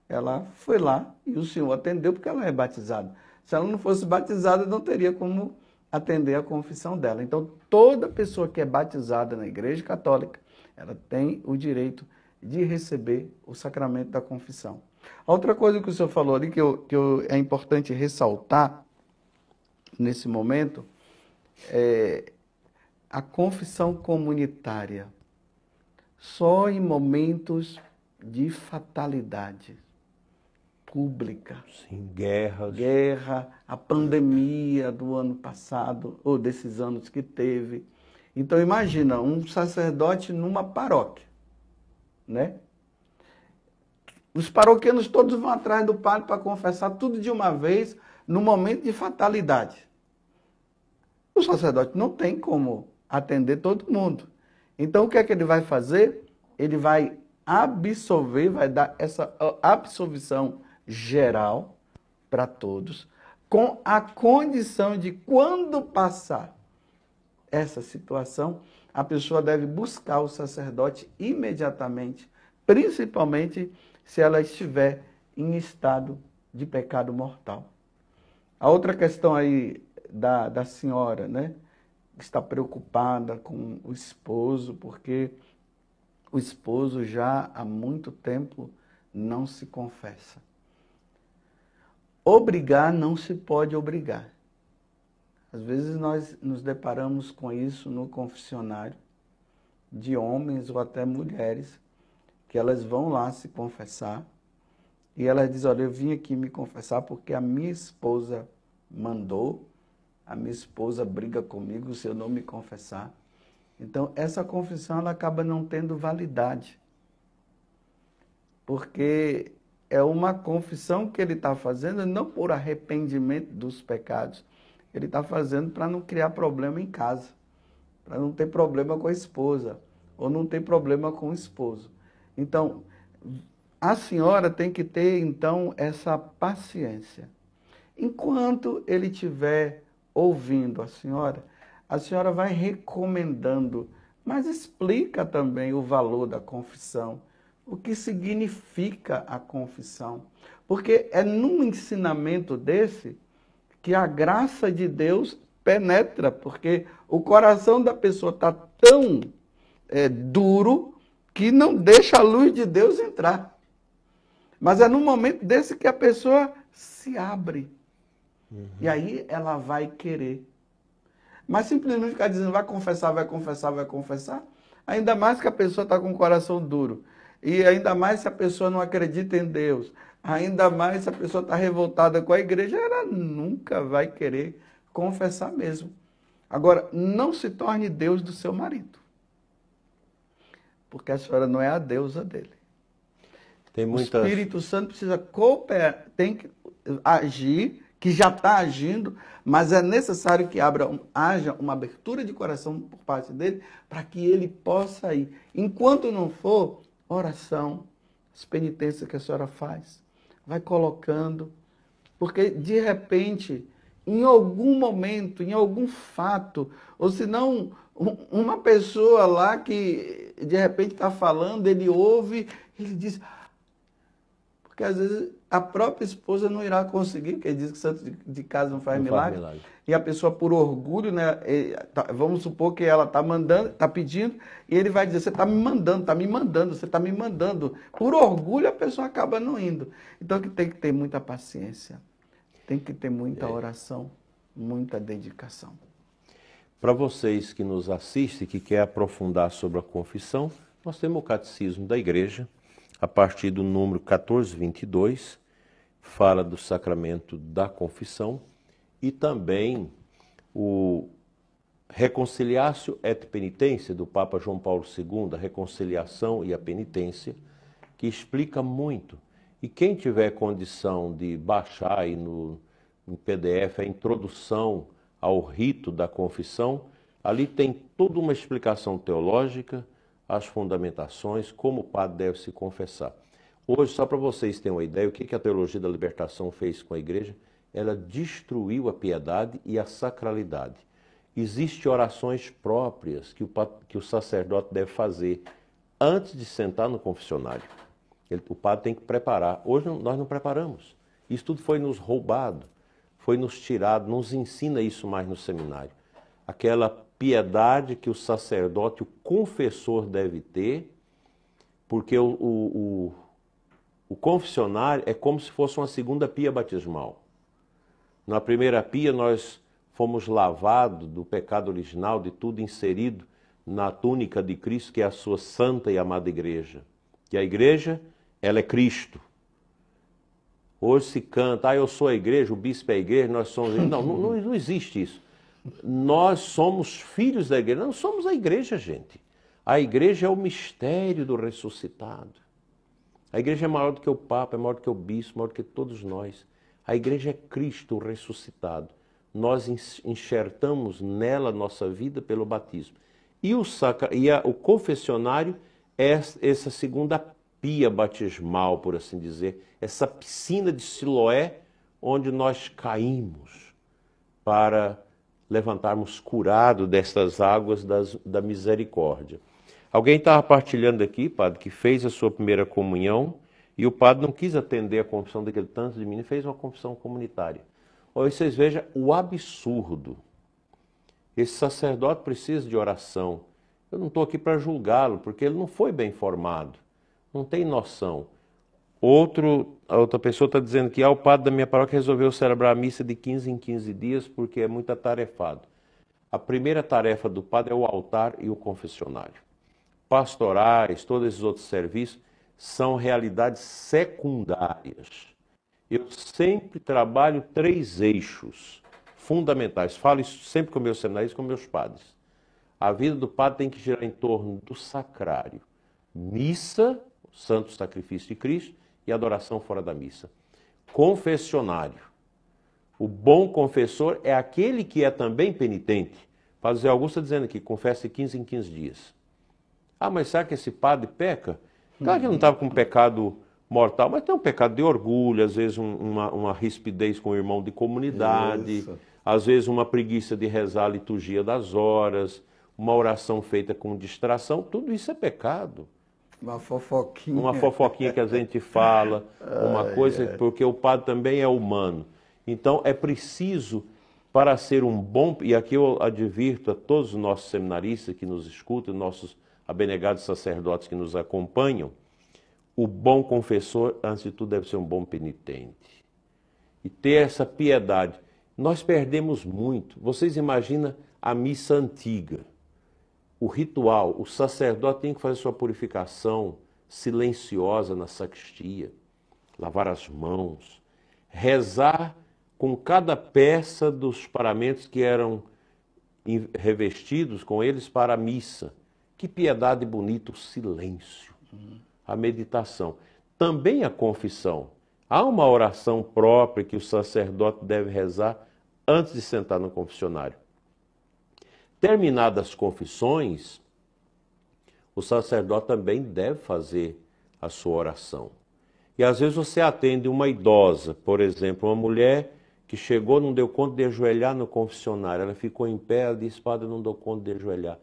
ela foi lá e o Senhor atendeu porque ela é batizada. Se ela não fosse batizada, não teria como atender a confissão dela. Então, toda pessoa que é batizada na Igreja Católica, ela tem o direito de receber o sacramento da confissão. Outra coisa que o senhor falou ali que, eu, que eu, é importante ressaltar nesse momento, é, a confissão comunitária só em momentos de fatalidade pública. Sim, guerras. Guerra, a pandemia do ano passado, ou desses anos que teve. Então imagina, um sacerdote numa paróquia, né? Os paroquianos todos vão atrás do padre para confessar tudo de uma vez, no momento de fatalidade. O sacerdote não tem como atender todo mundo. Então o que é que ele vai fazer? Ele vai absolver, vai dar essa absolvição geral para todos, com a condição de quando passar essa situação, a pessoa deve buscar o sacerdote imediatamente, principalmente se ela estiver em estado de pecado mortal. A outra questão aí da da senhora né, que está preocupada com o esposo, porque o esposo já há muito tempo não se confessa. Obrigar não se pode obrigar. Às vezes nós nos deparamos com isso no confessionário, de homens ou até mulheres, que elas vão lá se confessar e ela diz, olha, eu vim aqui me confessar porque a minha esposa mandou, a minha esposa briga comigo se eu não me confessar. Então, essa confissão ela acaba não tendo validade. Porque é uma confissão que ele está fazendo não por arrependimento dos pecados. Ele está fazendo para não criar problema em casa, para não ter problema com a esposa, ou não ter problema com o esposo. Então, a senhora tem que ter então essa paciência. Enquanto ele estiver ouvindo a senhora, a senhora vai recomendando, mas explica também o valor da confissão, o que significa a confissão. Porque é num ensinamento desse que a graça de Deus penetra, porque o coração da pessoa está tão é, duro que não deixa a luz de Deus entrar. Mas é num momento desse que a pessoa se abre. Uhum. E aí ela vai querer. Mas simplesmente ficar dizendo, vai confessar, vai confessar, vai confessar. Ainda mais que a pessoa está com o coração duro. E ainda mais se a pessoa não acredita em Deus. Ainda mais se a pessoa está revoltada com a igreja, ela nunca vai querer confessar mesmo. Agora, não se torne Deus do seu marido. Porque a senhora não é a deusa dele. Tem muitas... O Espírito Santo precisa cooperar, tem que agir, que já está agindo, mas é necessário que abra, haja uma abertura de coração por parte dele para que ele possa ir. Enquanto não for, oração, as penitências que a senhora faz, vai colocando, porque de repente, em algum momento, em algum fato, ou se não uma pessoa lá que de repente está falando, ele ouve, ele diz: porque às vezes a própria esposa não irá conseguir, porque diz que santo de casa não faz, não milagre, faz milagre, E a pessoa por orgulho, né? Tá, vamos supor que ela está mandando, está pedindo, e ele vai dizer, você está me mandando, está me mandando, você está me mandando. Por orgulho a pessoa acaba não indo. Então que tem que ter muita paciência, tem que ter muita é. oração, muita dedicação. Para vocês que nos assistem, que quer aprofundar sobre a confissão, nós temos o catecismo da igreja a partir do número 1422, fala do sacramento da confissão e também o Reconciliatio et Penitência do Papa João Paulo II, a reconciliação e a penitência, que explica muito. E quem tiver condição de baixar aí no, no PDF a introdução ao rito da confissão, ali tem toda uma explicação teológica as fundamentações, como o padre deve se confessar. Hoje, só para vocês terem uma ideia, o que a teologia da libertação fez com a igreja? Ela destruiu a piedade e a sacralidade. Existem orações próprias que o, que o sacerdote deve fazer antes de sentar no confessionário. Ele, o padre tem que preparar. Hoje nós não preparamos. Isso tudo foi nos roubado, foi nos tirado, não nos ensina isso mais no seminário aquela piedade que o sacerdote, o confessor deve ter, porque o, o, o, o confessionário é como se fosse uma segunda pia batismal. Na primeira pia, nós fomos lavados do pecado original, de tudo inserido na túnica de Cristo, que é a sua santa e amada igreja. E a igreja, ela é Cristo. Hoje se canta, ah, eu sou a igreja, o bispo é a igreja, nós somos. Não, não, não existe isso. Nós somos filhos da igreja, não somos a igreja, gente. A igreja é o mistério do ressuscitado. A igreja é maior do que o Papa, é maior do que o Bispo, maior do que todos nós. A igreja é Cristo ressuscitado. Nós enxertamos nela nossa vida pelo batismo. E o, sacra, e a, o confessionário é essa segunda pia batismal, por assim dizer, essa piscina de Siloé onde nós caímos para levantarmos curado destas águas das, da misericórdia. Alguém estava partilhando aqui, padre, que fez a sua primeira comunhão e o padre não quis atender a confissão daquele tanto de menino e fez uma confissão comunitária. Olha, vocês vejam o absurdo. Esse sacerdote precisa de oração. Eu não estou aqui para julgá-lo, porque ele não foi bem formado, não tem noção. Outro, a outra pessoa está dizendo que ah, o padre da minha paróquia resolveu celebrar a missa de 15 em 15 dias porque é muito atarefado. A primeira tarefa do padre é o altar e o confessionário. Pastorais, todos esses outros serviços são realidades secundárias. Eu sempre trabalho três eixos fundamentais. Falo isso sempre com meus e com meus padres. A vida do padre tem que girar em torno do sacrário. Missa, o santo sacrifício de Cristo, e adoração fora da missa. Confessionário. O bom confessor é aquele que é também penitente. fazer padre Zé Augusto está dizendo aqui, confesse 15 em 15 dias. Ah, mas será que esse padre peca? Claro que ele não estava com um pecado mortal, mas tem um pecado de orgulho, às vezes um, uma, uma, rispidez com o irmão de comunidade, Isso. às vezes uma preguiça de rezar a liturgia das horas, uma oração feita com distração, tudo isso é pecado. Uma fofoquinha. Uma fofoquinha que a gente fala, uma ai, coisa, ai. porque o padre também é humano. Então é preciso, para ser um bom, e aqui eu advirto a todos os nossos seminaristas que nos escutam, nossos abenegados sacerdotes que nos acompanham, o bom confessor, antes de tudo, deve ser um bom penitente. E ter essa piedade. Nós perdemos muito. Vocês imaginam a missa antiga o ritual, o sacerdote tem que fazer sua purificação silenciosa na sacristia, lavar as mãos, rezar com cada peça dos paramentos que eram revestidos com eles para a missa. Que piedade bonita o silêncio, a meditação. Também a confissão. Há uma oração própria que o sacerdote deve rezar antes de sentar no confessionário. Terminadas confissões, o sacerdote também deve fazer a sua oração. E às vezes você atende uma idosa, por exemplo, uma mulher que chegou, não deu conta de ajoelhar no confessionário. Ela ficou em pé, ela disse, padre, não dou conta de ajoelhar.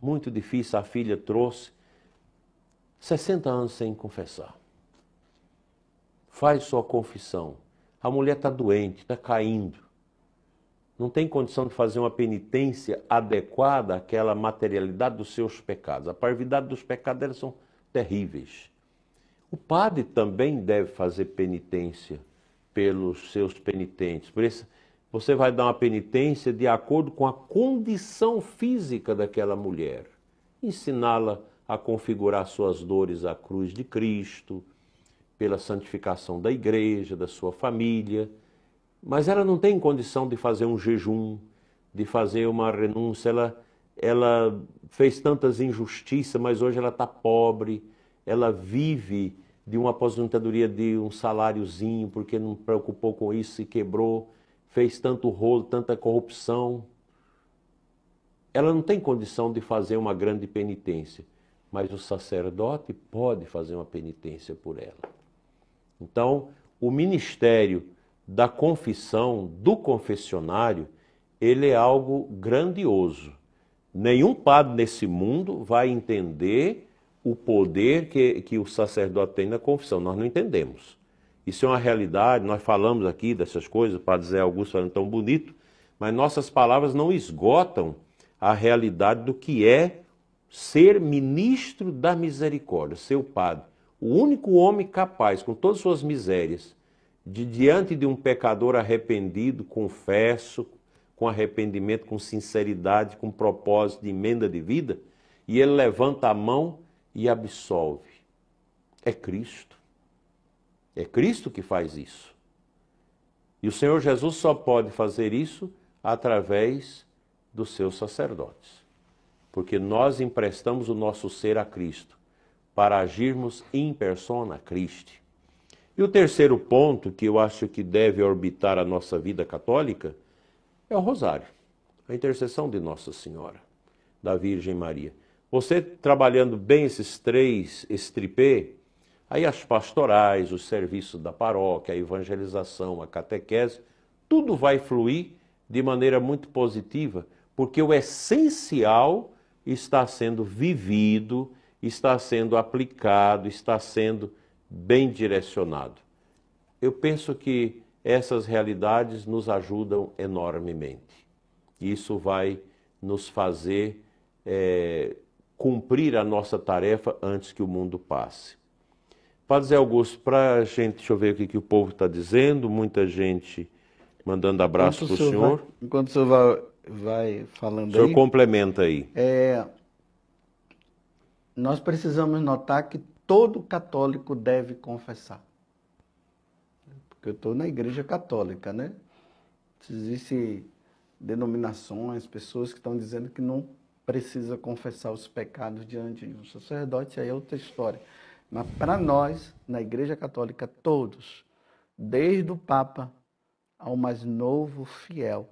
Muito difícil, a filha trouxe. 60 anos sem confessar. Faz sua confissão. A mulher está doente, está caindo não tem condição de fazer uma penitência adequada àquela materialidade dos seus pecados. A parvidade dos pecados eles são terríveis. O padre também deve fazer penitência pelos seus penitentes. Por isso, você vai dar uma penitência de acordo com a condição física daquela mulher. Ensiná-la a configurar suas dores à cruz de Cristo, pela santificação da igreja, da sua família mas ela não tem condição de fazer um jejum, de fazer uma renúncia. Ela, ela fez tantas injustiças, mas hoje ela está pobre. Ela vive de uma aposentadoria de um saláriozinho, porque não preocupou com isso, e quebrou, fez tanto rolo, tanta corrupção. Ela não tem condição de fazer uma grande penitência, mas o sacerdote pode fazer uma penitência por ela. Então, o ministério da confissão, do confessionário, ele é algo grandioso. Nenhum padre nesse mundo vai entender o poder que, que o sacerdote tem na confissão. Nós não entendemos. Isso é uma realidade, nós falamos aqui dessas coisas, o padre Zé Augusto falando tão bonito, mas nossas palavras não esgotam a realidade do que é ser ministro da misericórdia, ser o padre. O único homem capaz, com todas as suas misérias, de diante de um pecador arrependido, confesso, com arrependimento, com sinceridade, com propósito de emenda de vida, e ele levanta a mão e absolve. É Cristo. É Cristo que faz isso. E o Senhor Jesus só pode fazer isso através dos seus sacerdotes. Porque nós emprestamos o nosso ser a Cristo para agirmos em persona Christi. E o terceiro ponto que eu acho que deve orbitar a nossa vida católica é o rosário, a intercessão de Nossa Senhora, da Virgem Maria. Você trabalhando bem esses três estripê, aí as pastorais, o serviço da paróquia, a evangelização, a catequese, tudo vai fluir de maneira muito positiva, porque o essencial está sendo vivido, está sendo aplicado, está sendo bem direcionado. Eu penso que essas realidades nos ajudam enormemente. Isso vai nos fazer é, cumprir a nossa tarefa antes que o mundo passe. Padre Zé Augusto, para a gente, deixa eu ver o que, que o povo está dizendo, muita gente mandando abraço para o senhor. Vai, enquanto o senhor vai, vai falando o senhor aí, complementa aí. É, nós precisamos notar que todo católico deve confessar. Porque eu estou na igreja católica, né? Existem denominações, pessoas que estão dizendo que não precisa confessar os pecados diante de um sacerdote, aí é outra história. Mas para nós, na Igreja Católica, todos, desde o Papa ao mais novo fiel,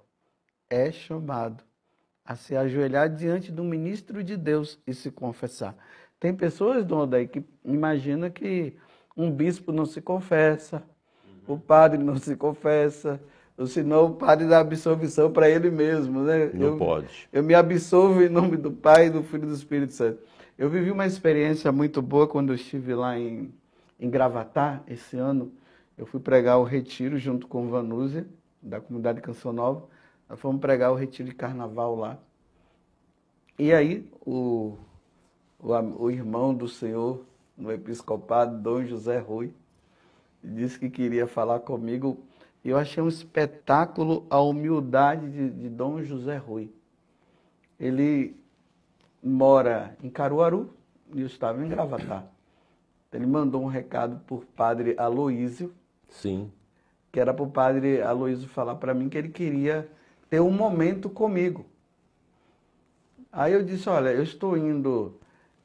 é chamado a se ajoelhar diante do ministro de Deus e se confessar. Tem pessoas, Donda, que imaginam que um bispo não se confessa, uhum. o padre não se confessa, senão o padre dá absolvição para ele mesmo, né? Não eu, pode. Eu me absolvo em nome do Pai, do Filho e do Espírito Santo. Eu vivi uma experiência muito boa quando eu estive lá em, em Gravatar, esse ano. Eu fui pregar o retiro junto com o Vanúzia, da comunidade Canção Nova. Nós fomos pregar o retiro de carnaval lá. E aí, o o, irmão do senhor no episcopado, Dom José Rui, disse que queria falar comigo. Eu achei um espetáculo a humildade de, de Dom José Rui. Ele mora em Caruaru e eu estava em Gravatá. Ele mandou um recado por padre Aloísio. Sim. Que era para o padre Aloísio falar para mim que ele queria ter um momento comigo. Aí eu disse, olha, eu estou indo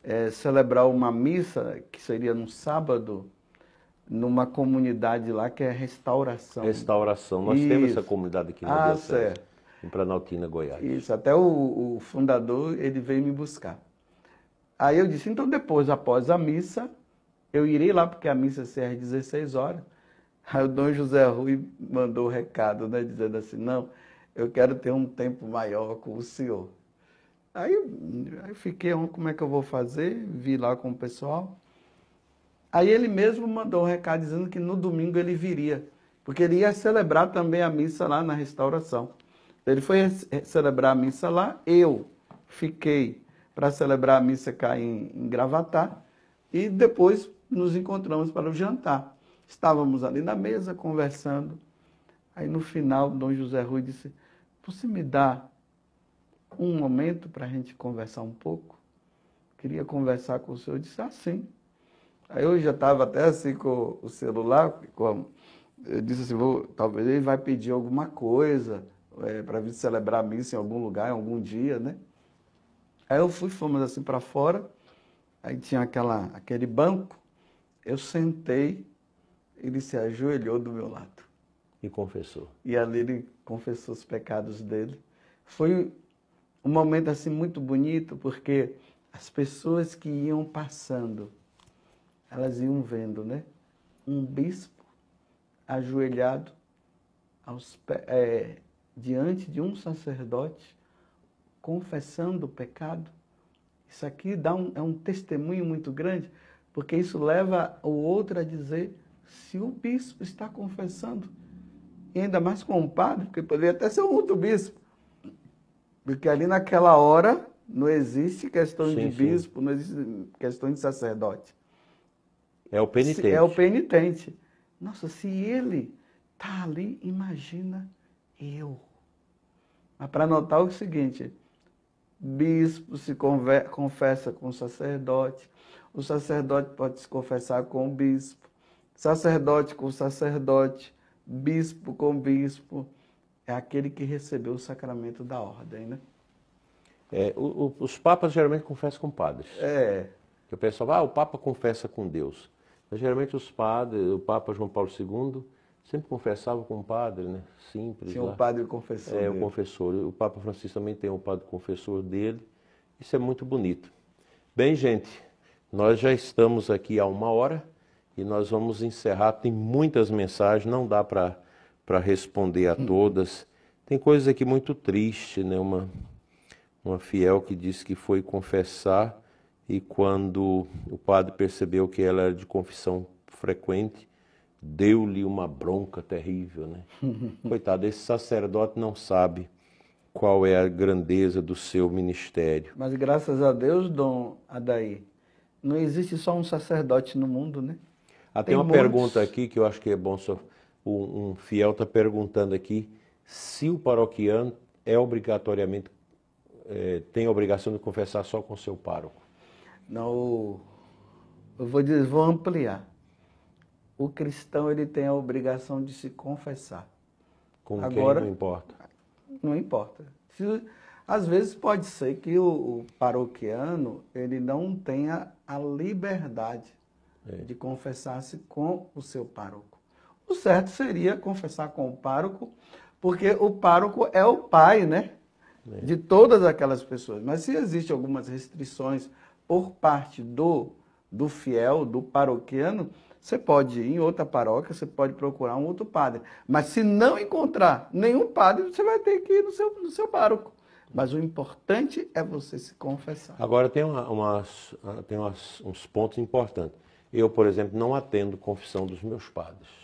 é, celebrar uma missa, que seria no sábado, numa comunidade lá que é Restauração. Restauração. Nós Isso. temos essa comunidade aqui na ah, Diocese, certo. em Planaltina, Goiás. Isso, até o, o fundador, ele veio me buscar. Aí eu disse, então depois, após a missa, eu irei lá, porque a missa é às 16 horas. Aí o Dom José Rui mandou o recado, né, dizendo assim, não, eu quero ter um tempo maior com o senhor. Aí, aí fiquei, hum, como é que eu vou fazer? Vi lá com o pessoal. Aí ele mesmo mandou um recado dizendo que no domingo ele viria, porque ele ia celebrar também a missa lá na restauração. Ele foi celebrar a missa lá, eu fiquei para celebrar a missa cá em, em Gravatá e depois nos encontramos para o jantar. Estávamos ali na mesa conversando. Aí no final, Dom José Rui disse: Você me dá um momento para a gente conversar um pouco? Queria conversar com o senhor. Eu disse, ah, sim. Aí eu já estava até assim com o celular, com eu disse assim, vou, talvez ele vai pedir alguma coisa é, eh, para vir celebrar a missa em algum lugar, em algum dia, né? Aí eu fui, fomos assim para fora, aí tinha aquela, aquele banco, eu sentei, ele se ajoelhou do meu lado. E confessou. E ali ele confessou os pecados dele. Foi um momento assim muito bonito, porque as pessoas que iam passando, elas iam vendo, né? Um bispo ajoelhado aos, é, diante de um sacerdote, confessando o pecado. Isso aqui dá um, é um testemunho muito grande, porque isso leva o outro a dizer se o bispo está confessando, e ainda mais com o padre, porque poderia até ser um outro bispo, porque ali naquela hora não existe questão sim, de bispo, sim. não existe questão de sacerdote. É o penitente. Se, é o penitente. Nossa, se ele tá ali, imagina eu. Mas para notar o seguinte, bispo se conver, confessa com o sacerdote, o sacerdote pode se confessar com o bispo, sacerdote com o sacerdote, bispo com bispo é aquele que recebeu o sacramento da ordem, né? É, o, o, os papas geralmente confessam com padres. É. Que o pessoal ah, o papa confessa com Deus. Mas geralmente os padres, o papa João Paulo II sempre confessava com o padre, né? Simples. Tinha o padre confessor. É, o confessor. O papa Francisco também tem um padre confessor dele. Isso é muito bonito. Bem, gente, nós já estamos aqui há uma hora e nós vamos encerrar. Tem muitas mensagens, não dá para para responder a hum. todas. Tem coisas aqui é muito triste, né? Uma, uma fiel que disse que foi confessar e quando o padre percebeu que ela era de confissão frequente, deu-lhe uma bronca terrível, né? [laughs] Coitado, esse sacerdote não sabe qual é a grandeza do seu ministério. Mas graças a Deus, Dom Adair, não existe só um sacerdote no mundo, né? Ah, tem, tem uma muitos. pergunta aqui que eu acho que é bom só um, um fiel está perguntando aqui se o paroquiano é obrigatoriamente é, tem a obrigação de confessar só com seu pároco. Não, eu vou dizer, vou ampliar. O cristão ele tem a obrigação de se confessar. Com Agora, quem não importa. Não importa. Se, às vezes pode ser que o, o, paroquiano ele não tenha a liberdade é. de confessar-se com o seu pároco o certo seria confessar com o pároco, porque o pároco é o pai, né? É. De todas aquelas pessoas. Mas se existem algumas restrições por parte do, do fiel, do paroquiano, você pode ir em outra paróquia, você pode procurar um outro padre. Mas se não encontrar nenhum padre, você vai ter que ir no seu, no seu pároco. Mas o importante é você se confessar. Agora, tem, uma, tem umas, uns pontos importantes. Eu, por exemplo, não atendo confissão dos meus padres.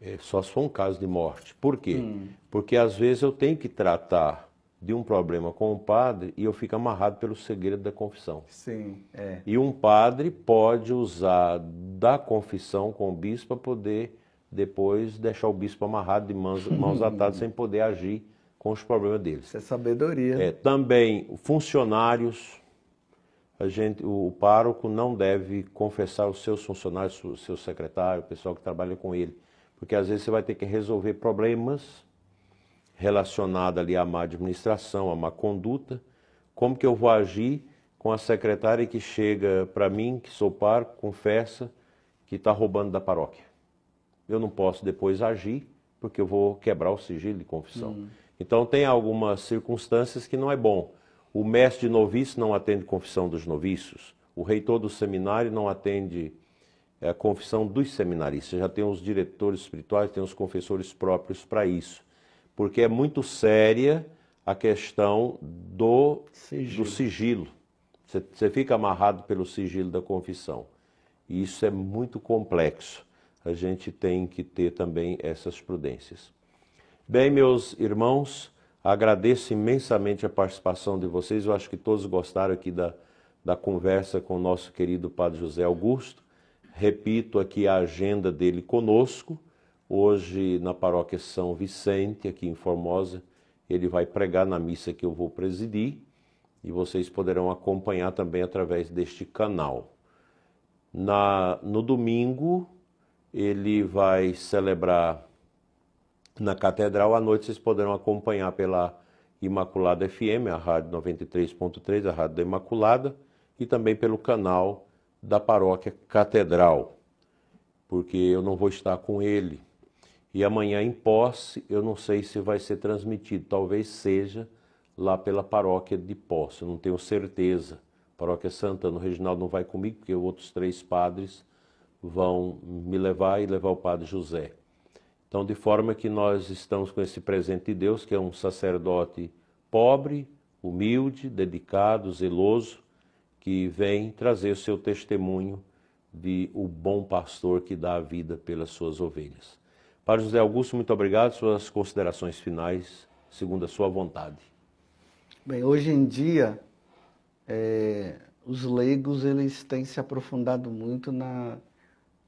É só se for um caso de morte. Por quê? Hum. Porque às vezes eu tenho que tratar de um problema com o padre e eu fico amarrado pelo segredo da confissão. Sim, é. E um padre pode usar da confissão com o bispo para poder depois deixar o bispo amarrado de mãos, mãos [laughs] atadas sem poder agir com os problemas deles. Isso é sabedoria. É, também funcionários, a gente, o, o pároco não deve confessar os seus funcionários, o seu secretário, o pessoal que trabalha com ele porque às vezes você vai ter que resolver problemas relacionados ali à má administração, à má conduta. Como que eu vou agir com a secretária que chega para mim, que sou par, confessa que está roubando da paróquia? Eu não posso depois agir, porque eu vou quebrar o sigilo de confissão. Hum. Então tem algumas circunstâncias que não é bom. O mestre de noviço não atende confissão dos noviços, o reitor do seminário não atende é a confissão dos seminaristas. Já tem os diretores espirituais, tem os confessores próprios para isso. Porque é muito séria a questão do sigilo. Do sigilo. Você, você fica amarrado pelo sigilo da confissão. E isso é muito complexo. A gente tem que ter também essas prudências. Bem, meus irmãos, agradeço imensamente a participação de vocês. Eu acho que todos gostaram aqui da, da conversa com o nosso querido Padre José Augusto. Repito aqui a agenda dele conosco. Hoje, na paróquia São Vicente, aqui em Formosa, ele vai pregar na missa que eu vou presidir e vocês poderão acompanhar também através deste canal. Na, no domingo, ele vai celebrar na Catedral. À noite, vocês poderão acompanhar pela Imaculada FM, a rádio 93.3, a rádio da Imaculada, e também pelo canal da paróquia catedral, porque eu não vou estar com ele. E amanhã em posse, eu não sei se vai ser transmitido, talvez seja lá pela paróquia de posse, eu não tenho certeza. paróquia Santa, no Reginaldo não vai comigo, porque outros três padres vão me levar e levar o padre José. Então, de forma que nós estamos com esse presente de Deus, que é um sacerdote pobre, humilde, dedicado, zeloso, que vem trazer o seu testemunho de o bom pastor que dá a vida pelas suas ovelhas. Para José Augusto, muito obrigado. Suas considerações finais, segundo a sua vontade. Bem, hoje em dia, é, os leigos eles têm se aprofundado muito na,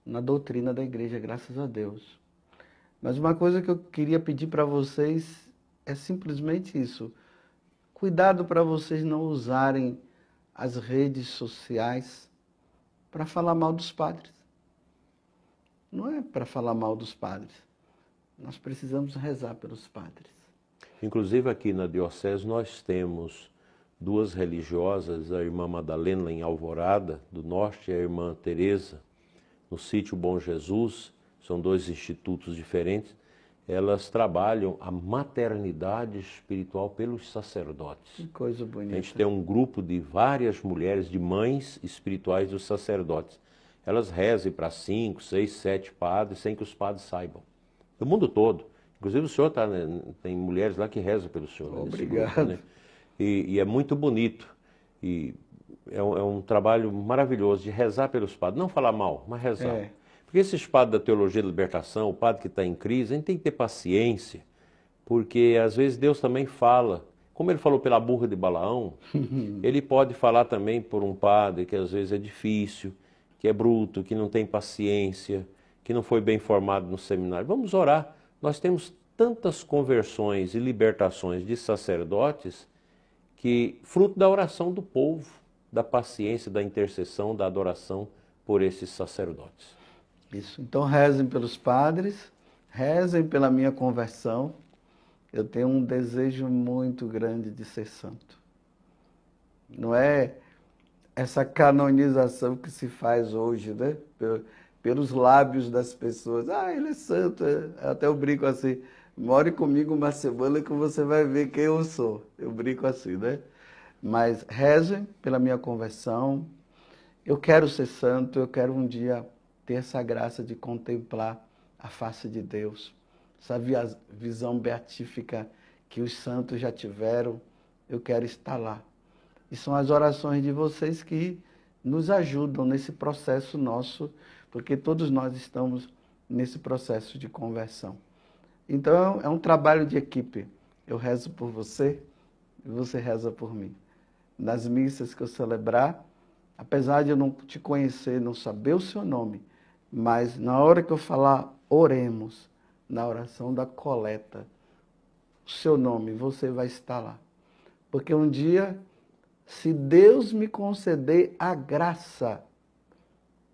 na doutrina da igreja, graças a Deus. Mas uma coisa que eu queria pedir para vocês é simplesmente isso. Cuidado para vocês não usarem as redes sociais para falar mal dos padres. Não é para falar mal dos padres. Nós precisamos rezar pelos padres. Inclusive aqui na diocese nós temos duas religiosas, a irmã Madalena em Alvorada do Norte e a irmã Teresa no sítio Bom Jesus. São dois institutos diferentes elas trabalham a maternidade espiritual pelos sacerdotes. Que coisa bonita. A gente tem um grupo de várias mulheres, de mães espirituais dos sacerdotes. Elas rezem para cinco, seis, sete padres, sem que os padres saibam. Do mundo todo. Inclusive o senhor tá, né? tem mulheres lá que rezam pelo senhor. Né, Obrigado. Grupo, né? e, e, é muito bonito. E é um, é um, trabalho maravilhoso de rezar pelos padres. Não falar mal, mas rezar. É. Porque esses padres da teologia da libertação, o padre que está em crise, a gente tem que ter paciência, porque às vezes Deus também fala. Como ele falou pela burra de Balaão, [laughs] ele pode falar também por um padre que às vezes é difícil, que é bruto, que não tem paciência, que não foi bem formado no seminário. Vamos orar. Nós temos tantas conversões e libertações de sacerdotes que fruto da oração do povo, da paciência, da intercessão, da adoração por esses sacerdotes. Isso. Então rezem pelos padres, rezem pela minha conversão. Eu tenho um desejo muito grande de ser santo. Não é essa canonização que se faz hoje, né? Pelos lábios das pessoas. Ah, ele é santo. É, eu até eu brinco assim. More comigo uma semana que você vai ver quem eu sou. Eu brinco assim, né? Mas rezem pela minha conversão. Eu quero ser santo, eu quero um dia ter essa graça de contemplar a face de Deus, essa visão beatífica que os santos já tiveram. Eu quero estar lá. E são as orações de vocês que nos ajudam nesse processo nosso, porque todos nós estamos nesse processo de conversão. Então é um trabalho de equipe. Eu rezo por você e você reza por mim. Nas missas que eu celebrar, apesar de eu não te conhecer, não saber o seu nome, mas na hora que eu falar, oremos, na oração da coleta, o seu nome, você vai estar lá. Porque um dia, se Deus me conceder a graça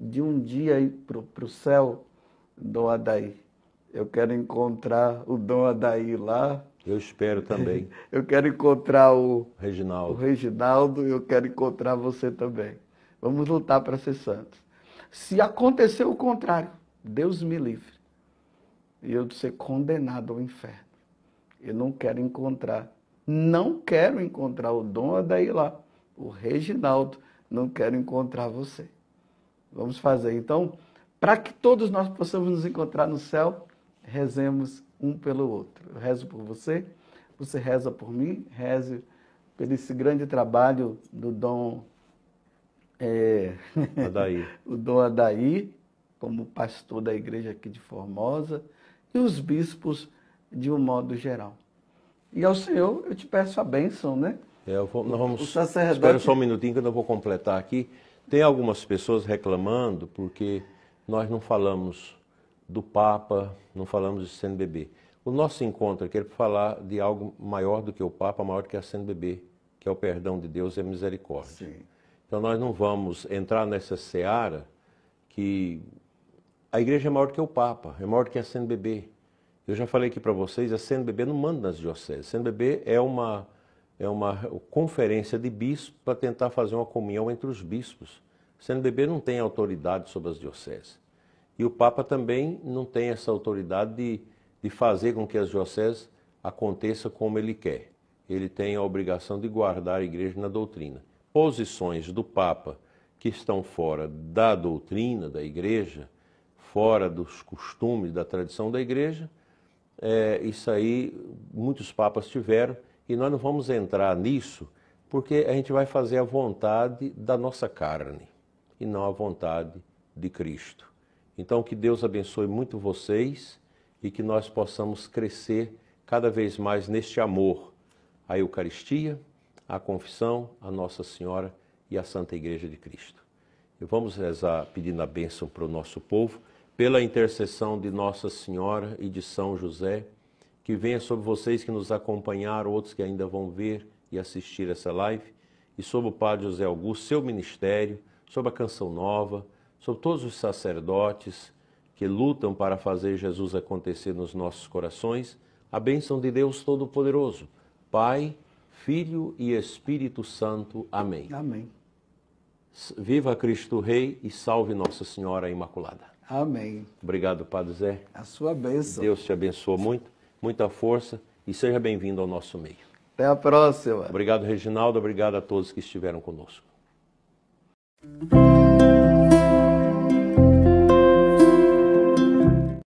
de um dia ir para o céu, Dom Adair, eu quero encontrar o Dom Adair lá. Eu espero também. [laughs] Eu quero encontrar o Reginaldo. O Reginaldo, eu quero encontrar você também. Vamos lutar para ser santos. Se acontecer o contrário, Deus me livre. E eu de ser condenado ao inferno. Eu não quero encontrar, não quero encontrar o Dom Adailá, o Reginaldo, não quero encontrar você. Vamos fazer então, para que todos nós possamos nos encontrar no céu, rezemos um pelo outro. Eu rezo por você, você reza por mim, reze por esse grande trabalho do Dom é. [laughs] Adair. o Dom Adair, como pastor da igreja aqui de Formosa, e os bispos de um modo geral. E ao Senhor eu te peço a bênção, né? É, vou, nós vamos, o sacerdote... só um minutinho que eu vou completar aqui. Tem algumas pessoas reclamando porque nós não falamos do Papa, não falamos de CNBB. O nosso encontro aqui é para falar de algo maior do que o Papa, maior do que a CNBB, que é o perdão de Deus e a misericórdia. Sim. Então nós não vamos entrar nessa seara que a igreja é maior que o Papa, é maior que a CNBB. Eu já falei aqui para vocês, a CNBB não manda nas dioceses. A CNBB é uma, é uma conferência de bispos para tentar fazer uma comunhão entre os bispos. A CNBB não tem autoridade sobre as dioceses. E o Papa também não tem essa autoridade de, de fazer com que as dioceses aconteçam como ele quer. Ele tem a obrigação de guardar a igreja na doutrina posições do Papa que estão fora da doutrina da Igreja, fora dos costumes, da tradição da Igreja. É, isso aí muitos papas tiveram e nós não vamos entrar nisso porque a gente vai fazer a vontade da nossa carne e não a vontade de Cristo. Então, que Deus abençoe muito vocês e que nós possamos crescer cada vez mais neste amor à Eucaristia a confissão, a Nossa Senhora e a Santa Igreja de Cristo. E vamos rezar pedindo a bênção para o nosso povo, pela intercessão de Nossa Senhora e de São José, que venha sobre vocês que nos acompanharam, outros que ainda vão ver e assistir essa live, e sobre o Padre José Augusto, seu ministério, sobre a Canção Nova, sobre todos os sacerdotes que lutam para fazer Jesus acontecer nos nossos corações, a bênção de Deus Todo-Poderoso, Pai, Filho e Espírito Santo. Amém. Amém. Viva Cristo Rei e salve Nossa Senhora Imaculada. Amém. Obrigado, Padre Zé. A sua bênção. Deus te abençoe muito, muita força e seja bem-vindo ao nosso meio. Até a próxima. Obrigado, Reginaldo. Obrigado a todos que estiveram conosco.